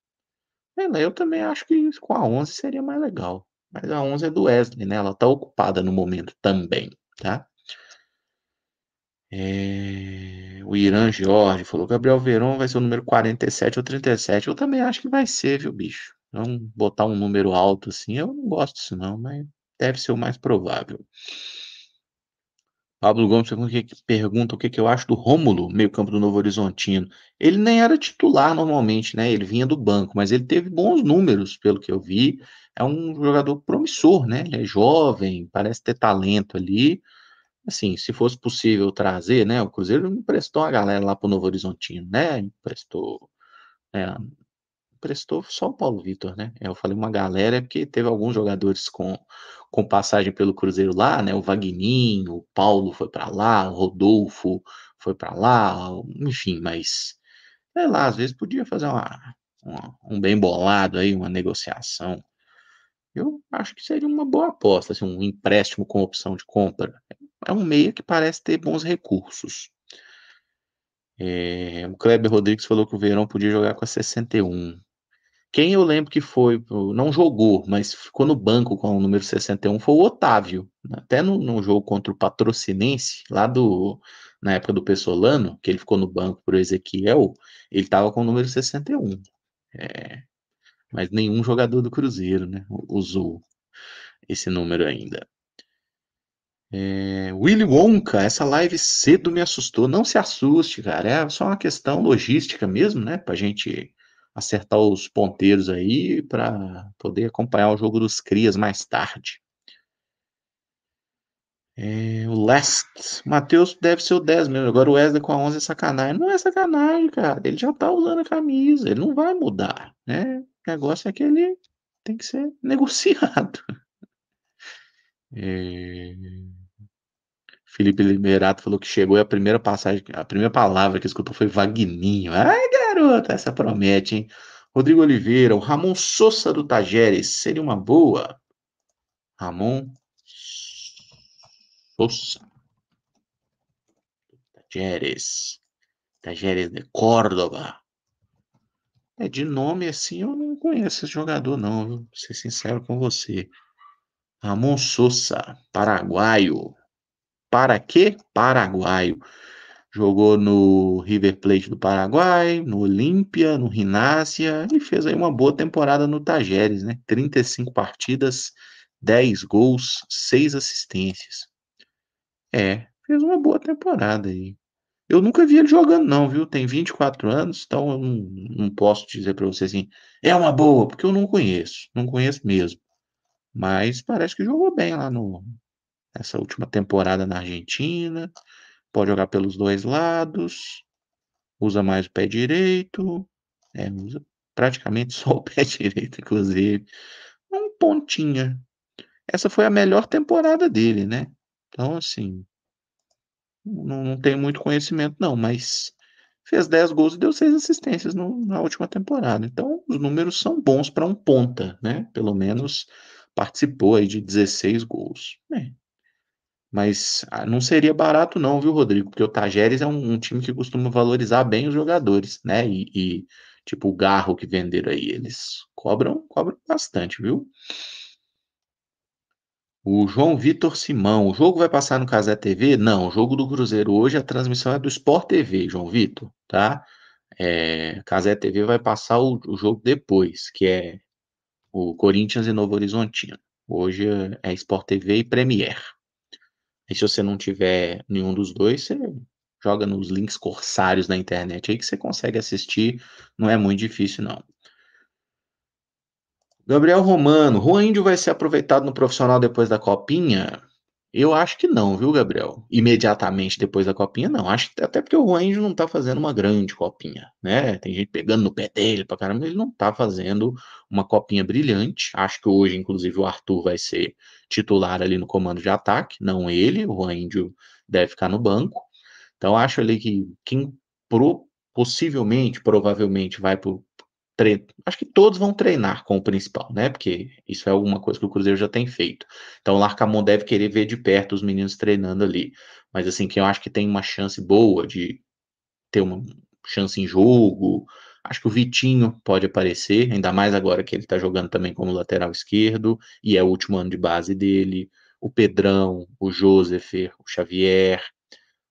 Speaker 1: é, né, eu também acho que com a 11 seria mais legal. Mas a 11 é do Wesley, né? Ela tá ocupada no momento também, tá? É... O Irã Jorge falou: Gabriel Verón vai ser o número 47 ou 37. Eu também acho que vai ser, viu, bicho? Não botar um número alto assim, eu não gosto disso, não, mas deve ser o mais provável. Pablo Gomes pergunta o que, que eu acho do Rômulo, meio-campo do Novo Horizontino. Ele nem era titular normalmente, né? Ele vinha do banco, mas ele teve bons números, pelo que eu vi. É um jogador promissor, né? Ele é jovem, parece ter talento ali. Assim, se fosse possível trazer, né? O Cruzeiro emprestou a galera lá pro Novo Horizontino, né? Emprestou é, prestou só o Paulo Vitor, né? É, eu falei uma galera, porque teve alguns jogadores com, com passagem pelo Cruzeiro lá, né? O Vagninho, o Paulo foi para lá, o Rodolfo foi para lá, enfim, mas sei lá, às vezes podia fazer uma, uma, um bem bolado aí, uma negociação. Eu acho que seria uma boa aposta, assim, um empréstimo com opção de compra. É um meia que parece ter bons recursos. É, o Kleber Rodrigues falou que o Verão podia jogar com a 61. Quem eu lembro que foi, não jogou, mas ficou no banco com o número 61 foi o Otávio. Né? Até no, no jogo contra o Patrocinense, lá do na época do Pessolano, que ele ficou no banco pro Ezequiel, ele tava com o número 61. É, mas nenhum jogador do Cruzeiro né, usou esse número ainda. É, Willy Wonka, essa live cedo me assustou. Não se assuste, cara. É só uma questão logística mesmo, né? Pra gente acertar os ponteiros aí para poder acompanhar o jogo dos Crias mais tarde. É, o Last. Matheus deve ser o 10 mesmo. Agora o Wesley com a 11 é sacanagem. Não é sacanagem, cara. Ele já tá usando a camisa. Ele não vai mudar, né? O negócio é que ele tem que ser negociado. É... Felipe Liberato falou que chegou e a primeira passagem, a primeira palavra que escutou foi Vagninho. Ai, garota, essa promete, hein? Rodrigo Oliveira, o Ramon Sousa do Tajeres, seria uma boa? Ramon Sousa do Tajeres. Tajeres de Córdoba. É, de nome assim eu não conheço esse jogador, não, Vou ser sincero com você. Ramon Sousa, paraguaio. Para quê? Paraguaio. Jogou no River Plate do Paraguai, no Olímpia, no Rinácia e fez aí uma boa temporada no Tajeres, né? 35 partidas, 10 gols, 6 assistências. É, fez uma boa temporada aí. Eu nunca vi ele jogando, não, viu? Tem 24 anos, então eu não, não posso dizer para você assim, é uma boa, porque eu não conheço, não conheço mesmo. Mas parece que jogou bem lá no, nessa última temporada na Argentina. Pode jogar pelos dois lados. Usa mais o pé direito. É, usa praticamente só o pé direito, inclusive. Um pontinha. Essa foi a melhor temporada dele, né? Então, assim, não, não tem muito conhecimento, não, mas fez 10 gols e deu 6 assistências no, na última temporada. Então, os números são bons para um ponta, né? Pelo menos participou aí de 16 gols. É, mas ah, não seria barato, não, viu, Rodrigo? Porque o Tajeres é um, um time que costuma valorizar bem os jogadores, né? E, e, tipo, o garro que venderam aí, eles cobram, cobram bastante, viu? O João Vitor Simão, o jogo vai passar no Casé TV? Não, o jogo do Cruzeiro hoje, a transmissão é do Sport TV, João Vitor, tá? É, Casé TV vai passar o, o jogo depois, que é o Corinthians e Novo Horizontino. Hoje é, é Sport TV e Premier. E se você não tiver nenhum dos dois, você joga nos links corsários da internet aí que você consegue assistir. Não é muito difícil, não. Gabriel Romano, Juan Índio vai ser aproveitado no profissional depois da copinha? Eu acho que não, viu, Gabriel? Imediatamente depois da copinha, não. Acho até porque o Juan Índio não tá fazendo uma grande copinha, né? Tem gente pegando no pé dele pra caramba, ele não tá fazendo uma copinha brilhante. Acho que hoje, inclusive, o Arthur vai ser titular ali no comando de ataque, não ele, o Juan Índio deve ficar no banco. Então acho ali que quem pro, possivelmente, provavelmente vai para treino. acho que todos vão treinar com o principal, né? Porque isso é alguma coisa que o Cruzeiro já tem feito. Então o Larcamon deve querer ver de perto os meninos treinando ali. Mas assim, quem eu acho que tem uma chance boa de ter uma chance em jogo, Acho que o Vitinho pode aparecer, ainda mais agora que ele está jogando também como lateral esquerdo e é o último ano de base dele. O Pedrão, o Joseph, o Xavier,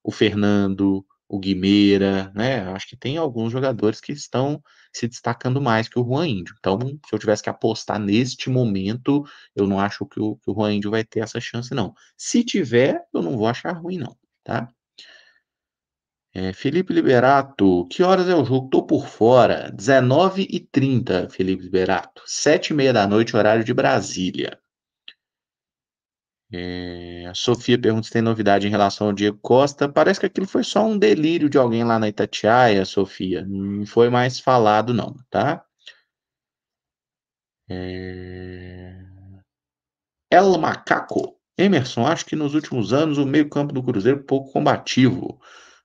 Speaker 1: o Fernando, o Guimeira, né? Acho que tem alguns jogadores que estão se destacando mais que o Juan Índio. Então, se eu tivesse que apostar neste momento, eu não acho que o, que o Juan Índio vai ter essa chance, não. Se tiver, eu não vou achar ruim, não, tá? É, Felipe Liberato, que horas é o jogo? Tô por fora. 19h30, Felipe Liberato. 7h30 da noite, horário de Brasília. É, a Sofia pergunta se tem novidade em relação ao Diego Costa. Parece que aquilo foi só um delírio de alguém lá na Itatiaia, Sofia. Não foi mais falado, não, tá? É... El Macaco. Emerson, acho que nos últimos anos o meio-campo do Cruzeiro é pouco combativo.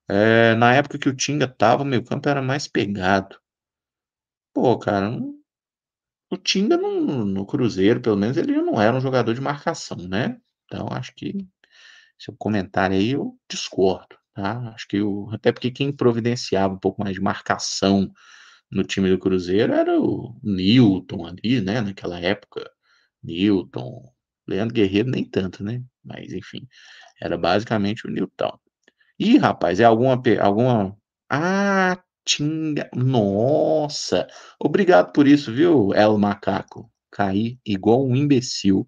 Speaker 1: É, na época que o Tinga tava, meu campo era mais pegado. Pô, cara, não... o Tinga no, no, Cruzeiro, pelo menos, ele não era um jogador de marcação, né? Então, acho que seu comentário aí eu discordo, tá? Acho que o, até porque quem providenciava um pouco mais de marcação no time do Cruzeiro era o Newton ali, né? Naquela época, Newton, Leandro Guerreiro nem tanto, né? Mas enfim, era basicamente o Newton. Ih, rapaz, é alguma. alguma... Ah, tinga. Nossa! Obrigado por isso, viu, El Macaco? Caí igual um imbecil.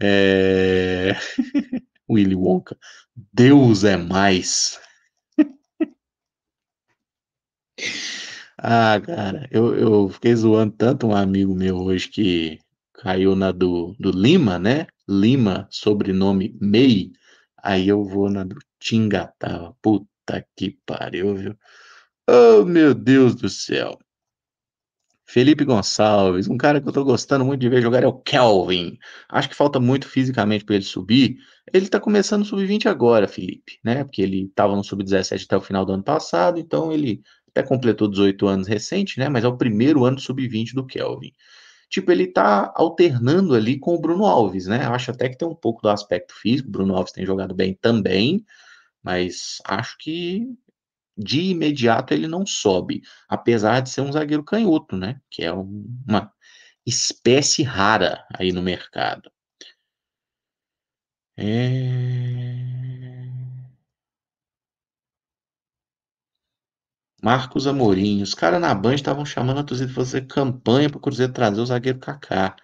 Speaker 1: É... Willy Wonka. Deus é mais. ah, cara, eu, eu fiquei zoando tanto um amigo meu hoje que caiu na do, do Lima, né? Lima, sobrenome May. Aí eu vou na do engatava. Puta que pariu, viu? Oh, meu Deus do céu. Felipe Gonçalves, um cara que eu tô gostando muito de ver jogar é o Kelvin. Acho que falta muito fisicamente para ele subir. Ele tá começando sub-20 agora, Felipe, né? Porque ele tava no sub-17 até o final do ano passado, então ele até completou 18 anos recente, né? Mas é o primeiro ano sub-20 do Kelvin. Tipo, ele tá alternando ali com o Bruno Alves, né? Acho até que tem um pouco do aspecto físico. Bruno Alves tem jogado bem também, mas acho que de imediato ele não sobe, apesar de ser um zagueiro canhoto, né? Que é uma espécie rara aí no mercado. É... Marcos Amorim, os caras na Band estavam chamando a torcida para fazer campanha para o Cruzeiro trazer o zagueiro Kaká.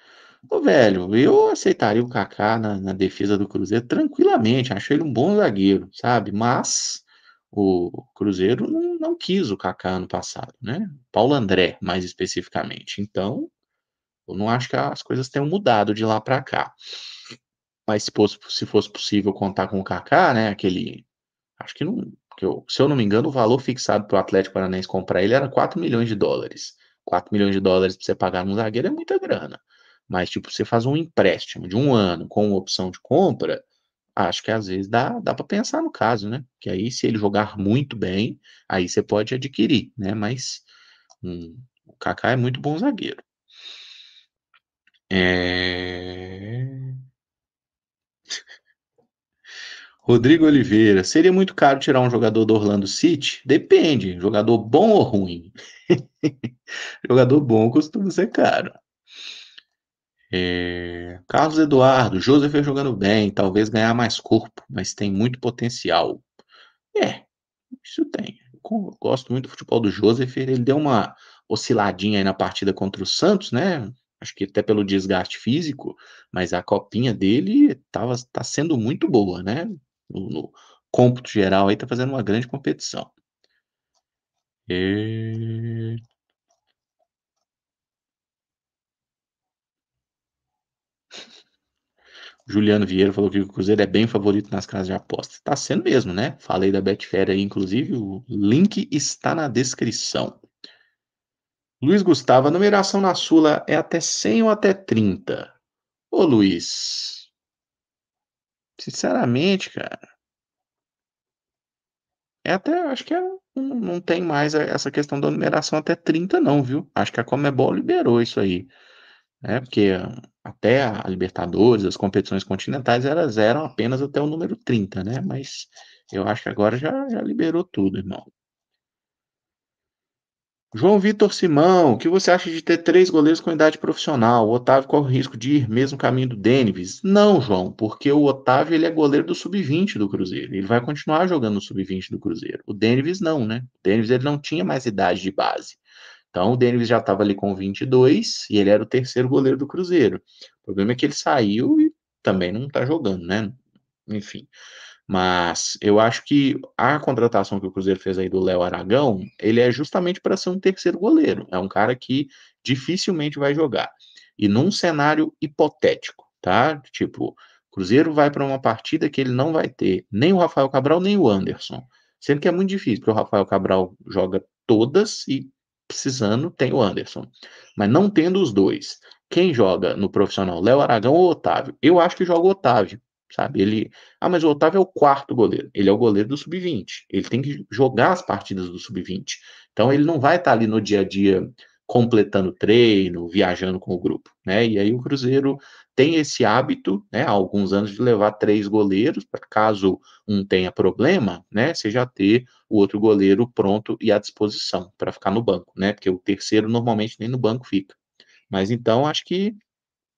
Speaker 1: Ô, velho, eu aceitaria o Kaká na, na, defesa do Cruzeiro tranquilamente, achei ele um bom zagueiro, sabe? Mas o Cruzeiro não, não quis o Kaká ano passado, né? Paulo André, mais especificamente. Então, eu não acho que as coisas tenham mudado de lá para cá. Mas se fosse, se fosse possível contar com o Kaká, né? Aquele. Acho que não. Que eu, se eu não me engano, o valor fixado para o Atlético Paranaense comprar ele era 4 milhões de dólares. 4 milhões de dólares para você pagar num zagueiro é muita grana. Mas, tipo, você faz um empréstimo de um ano com opção de compra, acho que às vezes dá, dá para pensar no caso, né? Que aí, se ele jogar muito bem, aí você pode adquirir, né? Mas hum, o Kaká é muito bom zagueiro. É... Rodrigo Oliveira, seria muito caro tirar um jogador do Orlando City? Depende, jogador bom ou ruim? jogador bom costuma ser caro. É... Carlos Eduardo, Joseph é jogando bem, talvez ganhar mais corpo, mas tem muito potencial. É, isso tem. Eu gosto muito do futebol do Joseph, ele deu uma osciladinha aí na partida contra o Santos, né? Acho que até pelo desgaste físico, mas a copinha dele tava, tá sendo muito boa, né? No, no cômputo geral aí, tá fazendo uma grande competição. E... É, Juliano Vieira falou que o Cruzeiro é bem favorito nas casas de apostas. Está sendo mesmo, né? Falei da Betfair aí, inclusive, o link está na descrição. Luiz Gustavo, a numeração na Sula é até 100 ou até 30? Ô, Luiz. Sinceramente, cara. É até, acho que é, não tem mais essa questão da numeração até 30, não, viu? Acho que a Comebol liberou isso aí. Né? Porque até a Libertadores, as competições continentais, elas eram apenas até o número 30, né? Mas eu acho que agora já, já liberou tudo, irmão. João Vitor Simão, o que você acha de ter três goleiros com idade profissional? O Otávio corre o risco de ir mesmo caminho do Denis? Não, João, porque o Otávio ele é goleiro do sub-20 do Cruzeiro. Ele vai continuar jogando no sub-20 do Cruzeiro. O Denis não, né? O Denis ele não tinha mais idade de base. Então o Denis já estava ali com 22 e ele era o terceiro goleiro do Cruzeiro. O problema é que ele saiu e também não está jogando, né? Enfim. Mas eu acho que a contratação que o Cruzeiro fez aí do Léo Aragão, ele é justamente para ser um terceiro goleiro. É um cara que dificilmente vai jogar. E num cenário hipotético, tá? Tipo, Cruzeiro vai para uma partida que ele não vai ter nem o Rafael Cabral nem o Anderson. Sendo que é muito difícil, porque o Rafael Cabral joga todas e precisando, tem o Anderson. Mas não tendo os dois, quem joga no profissional, Léo Aragão ou Otávio? Eu acho que joga o Otávio, sabe? Ele, ah, mas o Otávio é o quarto goleiro. Ele é o goleiro do sub-20. Ele tem que jogar as partidas do sub-20. Então ele não vai estar ali no dia a dia completando treino, viajando com o grupo, né? E aí o Cruzeiro tem esse hábito, né, há alguns anos, de levar três goleiros, para caso um tenha problema, né, você já ter o outro goleiro pronto e à disposição para ficar no banco, né? Porque o terceiro normalmente nem no banco fica. Mas então acho que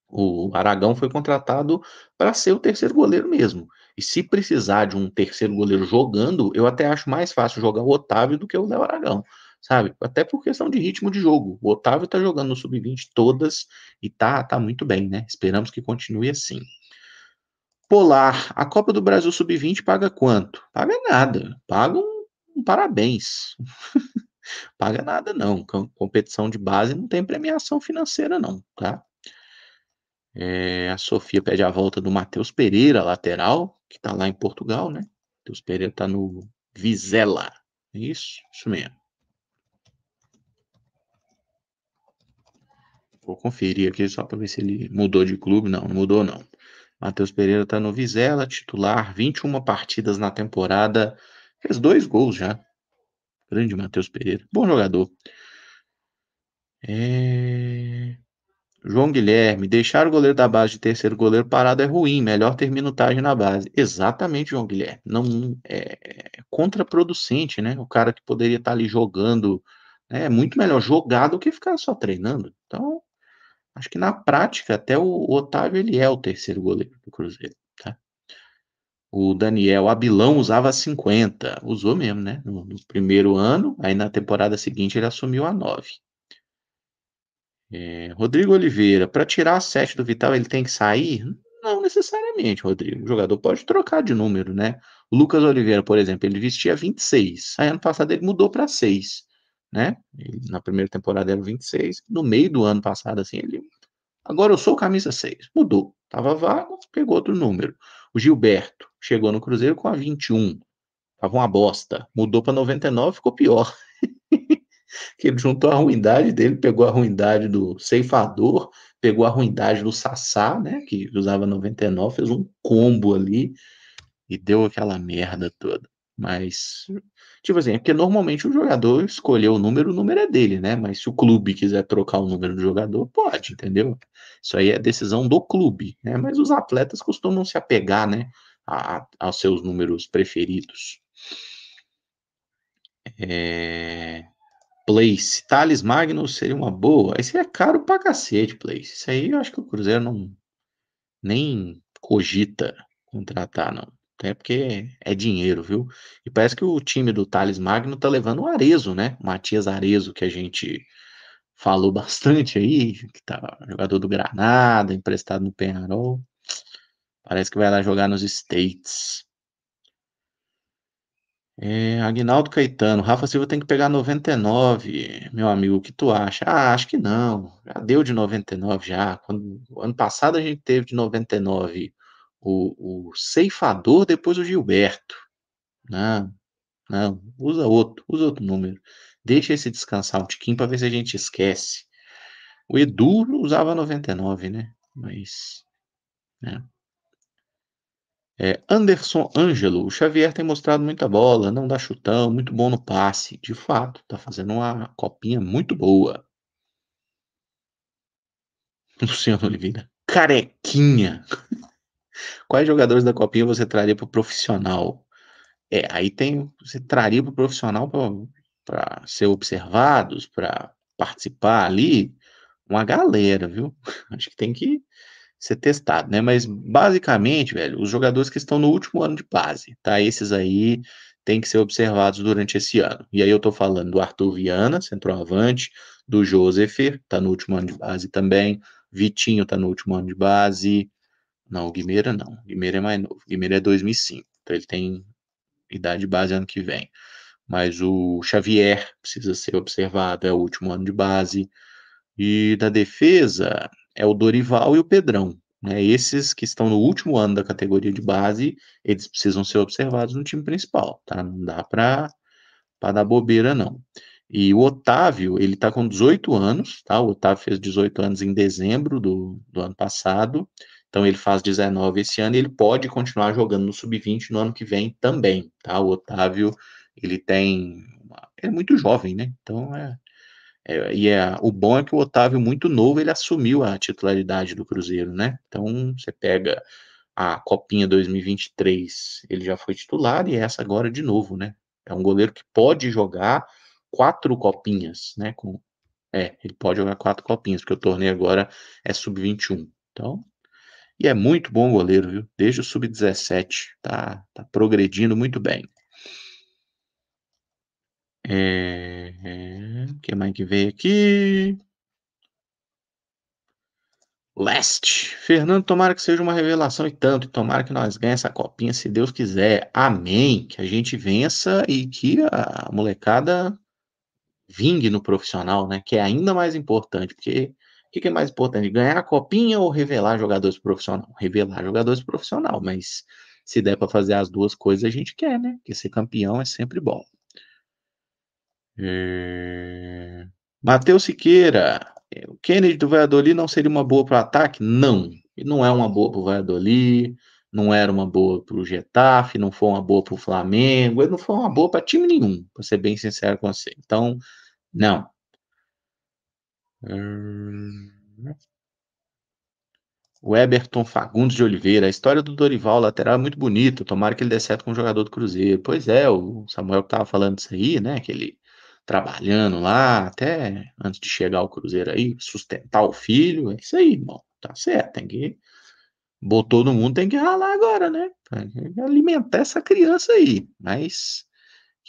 Speaker 1: o Aragão foi contratado para ser o terceiro goleiro mesmo. E se precisar de um terceiro goleiro jogando, eu até acho mais fácil jogar o Otávio do que o Léo Aragão sabe? Até por questão de ritmo de jogo. O Otávio tá jogando no sub-20 todas e tá, tá muito bem, né? Esperamos que continue assim. Polar, a Copa do Brasil sub-20 paga quanto? Paga nada. Paga um, um parabéns. paga nada não. competição de base não tem premiação financeira não, tá? É, a Sofia pede a volta do Matheus Pereira, lateral, que tá lá em Portugal, né? Matheus Pereira tá no Vizela. Isso, isso mesmo. Vou conferir aqui só para ver se ele mudou de clube. Não, não mudou não. Matheus Pereira está no Vizela, titular, 21 partidas na temporada, fez dois gols já. Grande Matheus Pereira, bom jogador. É... João Guilherme, deixar o goleiro da base de terceiro goleiro parado é ruim, melhor ter minutagem na base. Exatamente, João Guilherme. Não é, é contraproducente, né? O cara que poderia estar tá ali jogando, né? é muito melhor jogar do que ficar só treinando. Então, acho que na prática até o Otávio ele é o terceiro goleiro do Cruzeiro, tá? O Daniel Abilão usava 50, usou mesmo, né? No, no primeiro ano, aí na temporada seguinte ele assumiu a 9. É, Rodrigo Oliveira, para tirar a 7 do Vital, ele tem que sair? Não necessariamente, Rodrigo. O jogador pode trocar de número, né? O Lucas Oliveira, por exemplo, ele vestia 26. Aí ano passado ele mudou para 6 né? Ele, na primeira temporada era 26, no meio do ano passado, assim, ele. Agora eu sou camisa 6. Mudou. Tava vago, pegou outro número. O Gilberto chegou no Cruzeiro com a 21. Tava uma bosta. Mudou para 99, ficou pior. que ele juntou a ruindade dele, pegou a ruindade do ceifador, pegou a ruindade do Sassá, né, que usava 99, fez um combo ali e deu aquela merda toda. Mas, tipo assim, é porque normalmente o jogador escolheu o número, o número é dele, né? Mas se o clube quiser trocar o número do jogador, pode, entendeu? Isso aí é decisão do clube, né? Mas os atletas costumam se apegar, né? A, aos seus números preferidos. É... Place, Thales Magnus seria uma boa. Isso é caro pra cacete, Place. Isso aí eu acho que o Cruzeiro não nem cogita contratar, não. Até porque é dinheiro, viu? E parece que o time do Thales Magno tá levando o Arezo, né? O Matias Arezo, que a gente falou bastante aí, que tá jogador do Granada, emprestado no Penarol. Parece que vai lá jogar nos States. É, Agnaldo Caetano, Rafa Silva tem que pegar 99, meu amigo, o que tu acha? Ah, acho que não, já deu de 99 já, Quando, ano passado a gente teve de 99 o, o ceifador, depois o Gilberto. Não, né, não, né, usa outro, usa outro número. Deixa esse descansar um tiquinho para ver se a gente esquece. O Edu usava 99, né? Mas. Né? É, Anderson Ângelo, o Xavier tem mostrado muita bola, não dá chutão, muito bom no passe. De fato, tá fazendo uma copinha muito boa. Luciano Oliveira, carequinha. Quais jogadores da Copinha você traria para o profissional? É, aí tem. Você traria para o profissional para ser observados, para participar ali? Uma galera, viu? Acho que tem que ser testado, né? Mas basicamente, velho, os jogadores que estão no último ano de base, tá? Esses aí têm que ser observados durante esse ano. E aí eu tô falando do Arthur Viana, centroavante, do Joseph, tá no último ano de base também, Vitinho tá no último ano de base, não, o Guimeira não. O Guimeira é mais novo. O Guimeira é 2005. Então ele tem idade base ano que vem. Mas o Xavier precisa ser observado, é o último ano de base. E da defesa é o Dorival e o Pedrão. Né? Esses que estão no último ano da categoria de base, eles precisam ser observados no time principal, tá? Não dá para dar bobeira, não. E o Otávio, ele está com 18 anos, tá? O Otávio fez 18 anos em dezembro do, do ano passado. Então ele faz 19 esse ano e ele pode continuar jogando no sub-20 no ano que vem também, tá? O Otávio, ele tem uma... ele é muito jovem, né? Então é, é e é o bom é que o Otávio muito novo, ele assumiu a titularidade do Cruzeiro, né? Então você pega a Copinha 2023, ele já foi titular e essa agora de novo, né? É um goleiro que pode jogar quatro copinhas, né? Com, é, ele pode jogar quatro copinhas, porque o torneio agora é sub-21. Então, e é muito bom goleiro, viu? Desde o sub-17, tá, tá progredindo muito bem. É, é, que mais que veio aqui? Leste. Fernando, tomara que seja uma revelação e tanto. E tomara que nós ganhe essa copinha, se Deus quiser. Amém. Que a gente vença e que a molecada vingue no profissional, né? Que é ainda mais importante, porque que, que é mais importante, ganhar a copinha ou revelar jogadores profissionais? Revelar jogadores profissionais, mas se der para fazer as duas coisas, a gente quer, né? Porque ser campeão é sempre bom. É... Matheus Siqueira, é, o Kennedy do Valladolid não seria uma boa para o ataque? Não, não é uma boa para o Valladolid, não era uma boa para o Getafe, não foi uma boa para o Flamengo, ele não foi uma boa para time nenhum, para ser bem sincero com você. Então, não, Hum. O Eberton Fagundes de Oliveira. A história do Dorival, lateral, é muito bonita. Tomara que ele dê certo com o jogador do Cruzeiro. Pois é, o Samuel que tava falando isso aí, né? Que ele trabalhando lá até antes de chegar ao Cruzeiro aí, sustentar o filho. É isso aí, irmão. Tá certo, tem que. Botou no mundo, tem que ralar agora, né? Alimentar essa criança aí. Mas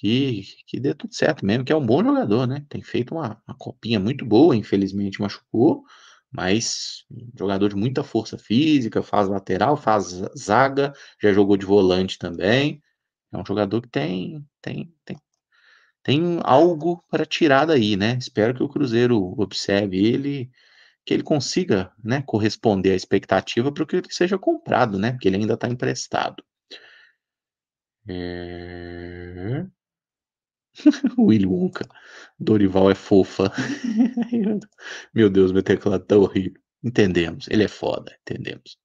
Speaker 1: que, que dê tudo certo mesmo, que é um bom jogador, né? Tem feito uma, uma copinha muito boa, infelizmente machucou, mas jogador de muita força física, faz lateral, faz zaga, já jogou de volante também. É um jogador que tem, tem, tem, tem algo para tirar daí, né? Espero que o Cruzeiro observe ele, que ele consiga né, corresponder à expectativa para que ele seja comprado, né? Porque ele ainda está emprestado. É... Willy Wonka. Dorival é fofa. meu Deus, meu teclado tá horrível. Entendemos, ele é foda, entendemos.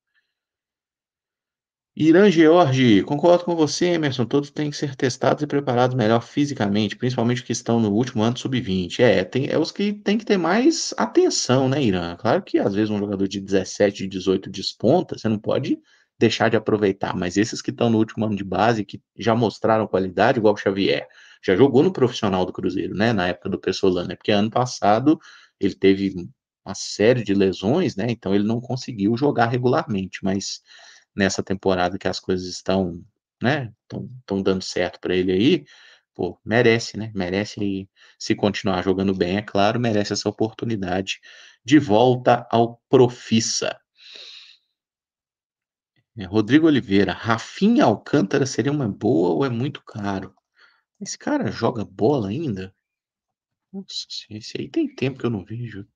Speaker 1: Irã George, concordo com você, Emerson. Todos têm que ser testados e preparados melhor fisicamente, principalmente que estão no último ano sub-20. É, tem, é os que tem que ter mais atenção, né, Irã? Claro que às vezes um jogador de 17, 18 desponta, você não pode deixar de aproveitar, mas esses que estão no último ano de base, que já mostraram qualidade, igual o Xavier, já jogou no profissional do Cruzeiro, né? Na época do Pessolano, né, porque ano passado ele teve uma série de lesões, né? Então ele não conseguiu jogar regularmente, mas nessa temporada que as coisas estão, né? Estão dando certo para ele aí, pô, merece, né? Merece aí, se continuar jogando bem, é claro, merece essa oportunidade de volta ao Profissa. É, Rodrigo Oliveira, Rafinha Alcântara seria uma boa ou é muito caro? Esse cara joga bola ainda? Nossa, esse aí tem tempo que eu não vejo.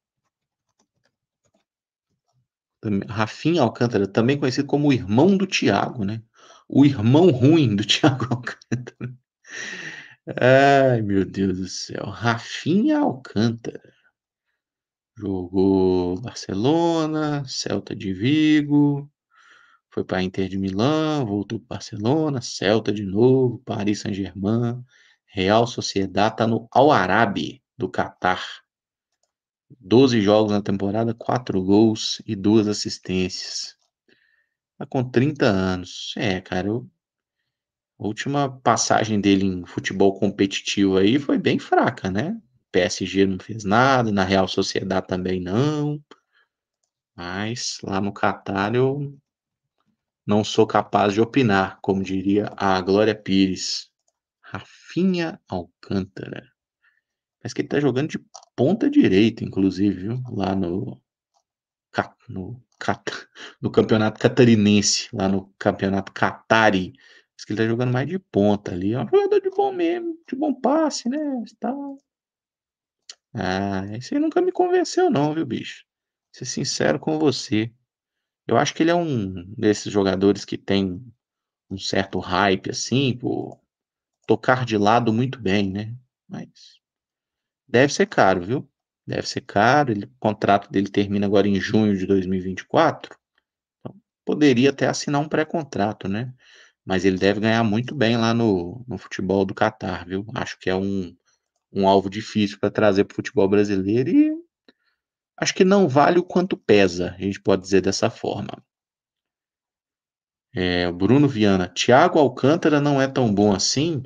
Speaker 1: Rafinha Alcântara, também conhecido como o irmão do Tiago, né? O irmão ruim do Tiago Alcântara. Ai, meu Deus do céu. Rafinha Alcântara. Jogou Barcelona, Celta de Vigo, foi para a Inter de Milão, voltou para Barcelona, Celta de novo, Paris Saint-Germain, Real Sociedade, está no Al Arabi do Catar. 12 jogos na temporada, 4 gols e 2 assistências. Tá com 30 anos. É, cara, eu... a última passagem dele em futebol competitivo aí foi bem fraca, né? PSG não fez nada, na Real Sociedade também não. Mas lá no Catar eu não sou capaz de opinar, como diria a Glória Pires. Rafinha Alcântara. Parece que ele tá jogando de ponta direita, inclusive, viu? lá no, no, no campeonato catarinense, lá no campeonato catari. Parece que ele tá jogando mais de ponta ali. É um jogador de bom mesmo, de bom passe, né? Tá... Ah, isso aí nunca me convenceu, não, viu, bicho? Ser sincero com você. Eu acho que ele é um desses jogadores que tem um certo hype, assim, por tocar de lado muito bem, né? Mas deve ser caro, viu? Deve ser caro. Ele, o contrato dele termina agora em junho de 2024. Então, poderia até assinar um pré-contrato, né? Mas ele deve ganhar muito bem lá no, no futebol do Catar, viu? Acho que é um, um alvo difícil para trazer para o futebol brasileiro e acho que não vale o quanto pesa, a gente pode dizer dessa forma. É, Bruno Viana, Tiago Alcântara não é tão bom assim?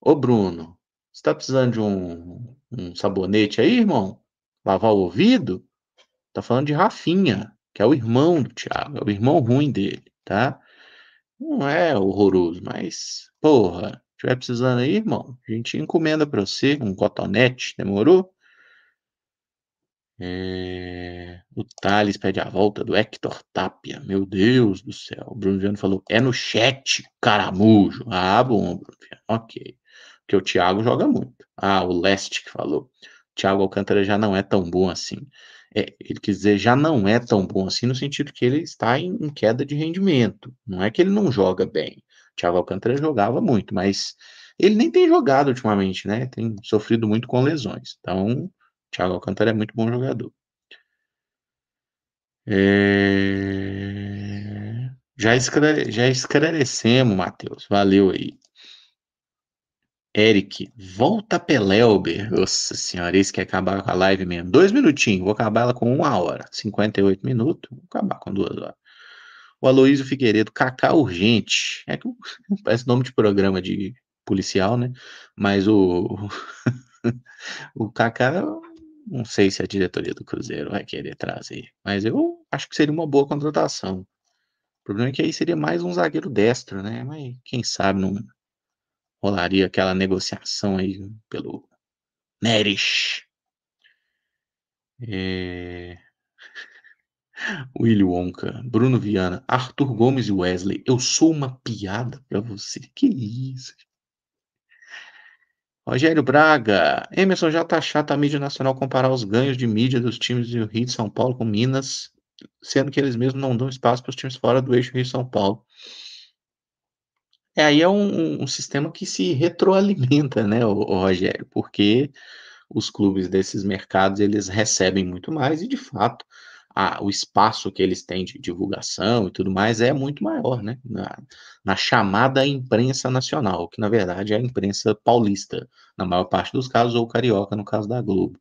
Speaker 1: Ô Bruno, você tá precisando de um, um sabonete aí, irmão? Lavar o ouvido? Tá falando de Rafinha, que é o irmão do Tiago, é o irmão ruim dele, tá? Não é horroroso, mas, porra, tiver precisando aí, irmão, a gente encomenda pra você um cotonete, demorou? É, o Thales pede a volta do Hector Tapia. Meu Deus do céu. O Bruno Viano falou: é no chat, caramujo. Ah, bom, Bruno Viano. Ok. Porque o Thiago joga muito. Ah, o Leste que falou. Thiago Alcântara já não é tão bom assim. É, ele quer dizer, já não é tão bom assim no sentido que ele está em, em queda de rendimento. Não é que ele não joga bem. O Thiago Alcântara jogava muito, mas ele nem tem jogado ultimamente, né? Tem sofrido muito com lesões. Então Thiago Alcântara é muito bom jogador. É... Já, esclare... Já esclarecemos, Matheus. Valeu aí. Eric, volta Pelelber. Nossa senhora, esse quer acabar com a live mesmo. Dois minutinhos, vou acabar ela com uma hora. 58 minutos, vou acabar com duas horas. O Aloísio Figueiredo, Cacá Urgente. É que parece nome de programa de policial, né? Mas o. o Cacá não sei se a diretoria do Cruzeiro vai querer trazer, mas eu acho que seria uma boa contratação. O problema é que aí seria mais um zagueiro destro, né? Mas quem sabe não rolaria aquela negociação aí pelo Neres. É... Willy Wonka, Bruno Viana, Arthur Gomes e Wesley, eu sou uma piada para você. Que isso? Rogério Braga. Emerson, já tá chato a mídia nacional comparar os ganhos de mídia dos times do Rio de São Paulo com Minas, sendo que eles mesmos não dão espaço para os times fora do eixo Rio-São Paulo. É, aí é um, um, sistema que se retroalimenta, né, o, o Rogério, porque os clubes desses mercados, eles recebem muito mais e, de fato, a, o espaço que eles têm de divulgação e tudo mais é muito maior, né? Na, na chamada imprensa nacional, que na verdade é a imprensa paulista, na maior parte dos casos, ou carioca, no caso da Globo.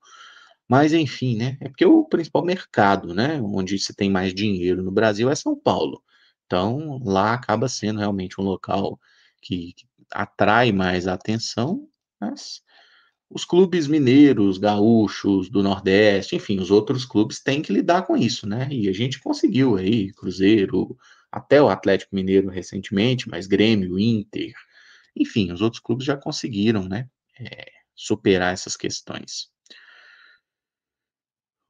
Speaker 1: Mas enfim, né? É porque o principal mercado, né? Onde se tem mais dinheiro no Brasil é São Paulo. Então lá acaba sendo realmente um local que, que atrai mais a atenção, mas os clubes mineiros, gaúchos, do Nordeste, enfim, os outros clubes têm que lidar com isso, né? E a gente conseguiu aí, Cruzeiro, até o Atlético Mineiro recentemente, mas Grêmio, Inter, enfim, os outros clubes já conseguiram, né? É, superar essas questões.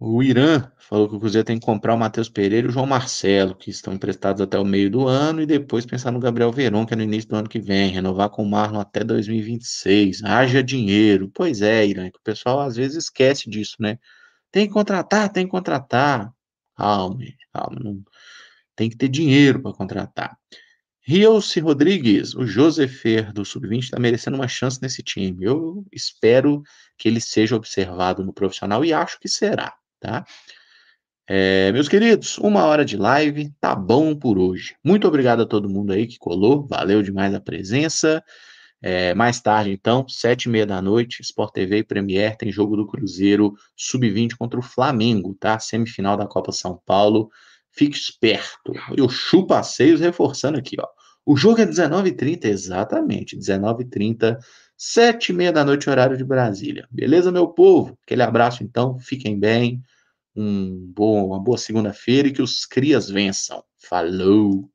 Speaker 1: O Irã falou que o Cruzeiro tem que comprar o Matheus Pereira e o João Marcelo, que estão emprestados até o meio do ano, e depois pensar no Gabriel Verón, que é no início do ano que vem, renovar com o Marlon até 2026. Haja dinheiro. Pois é, Irã, que o pessoal às vezes esquece disso, né? Tem que contratar, tem que contratar. Calma, calma. Não... Tem que ter dinheiro para contratar. Rios Rodrigues, o Josefer do Sub-20 está merecendo uma chance nesse time. Eu espero que ele seja observado no profissional e acho que será tá? É, meus queridos, uma hora de live, tá bom por hoje. Muito obrigado a todo mundo aí que colou, valeu demais a presença. É, mais tarde, então, sete e meia da noite, Sport TV e Premier tem jogo do Cruzeiro Sub-20 contra o Flamengo, tá? Semifinal da Copa São Paulo. Fique esperto. E o chupa seios reforçando aqui, ó. O jogo é 19h30, exatamente, 19h30 sete e meia da noite, horário de Brasília. Beleza, meu povo? Aquele abraço, então. Fiquem bem. Um bom, uma boa segunda-feira e que os crias vençam. Falou!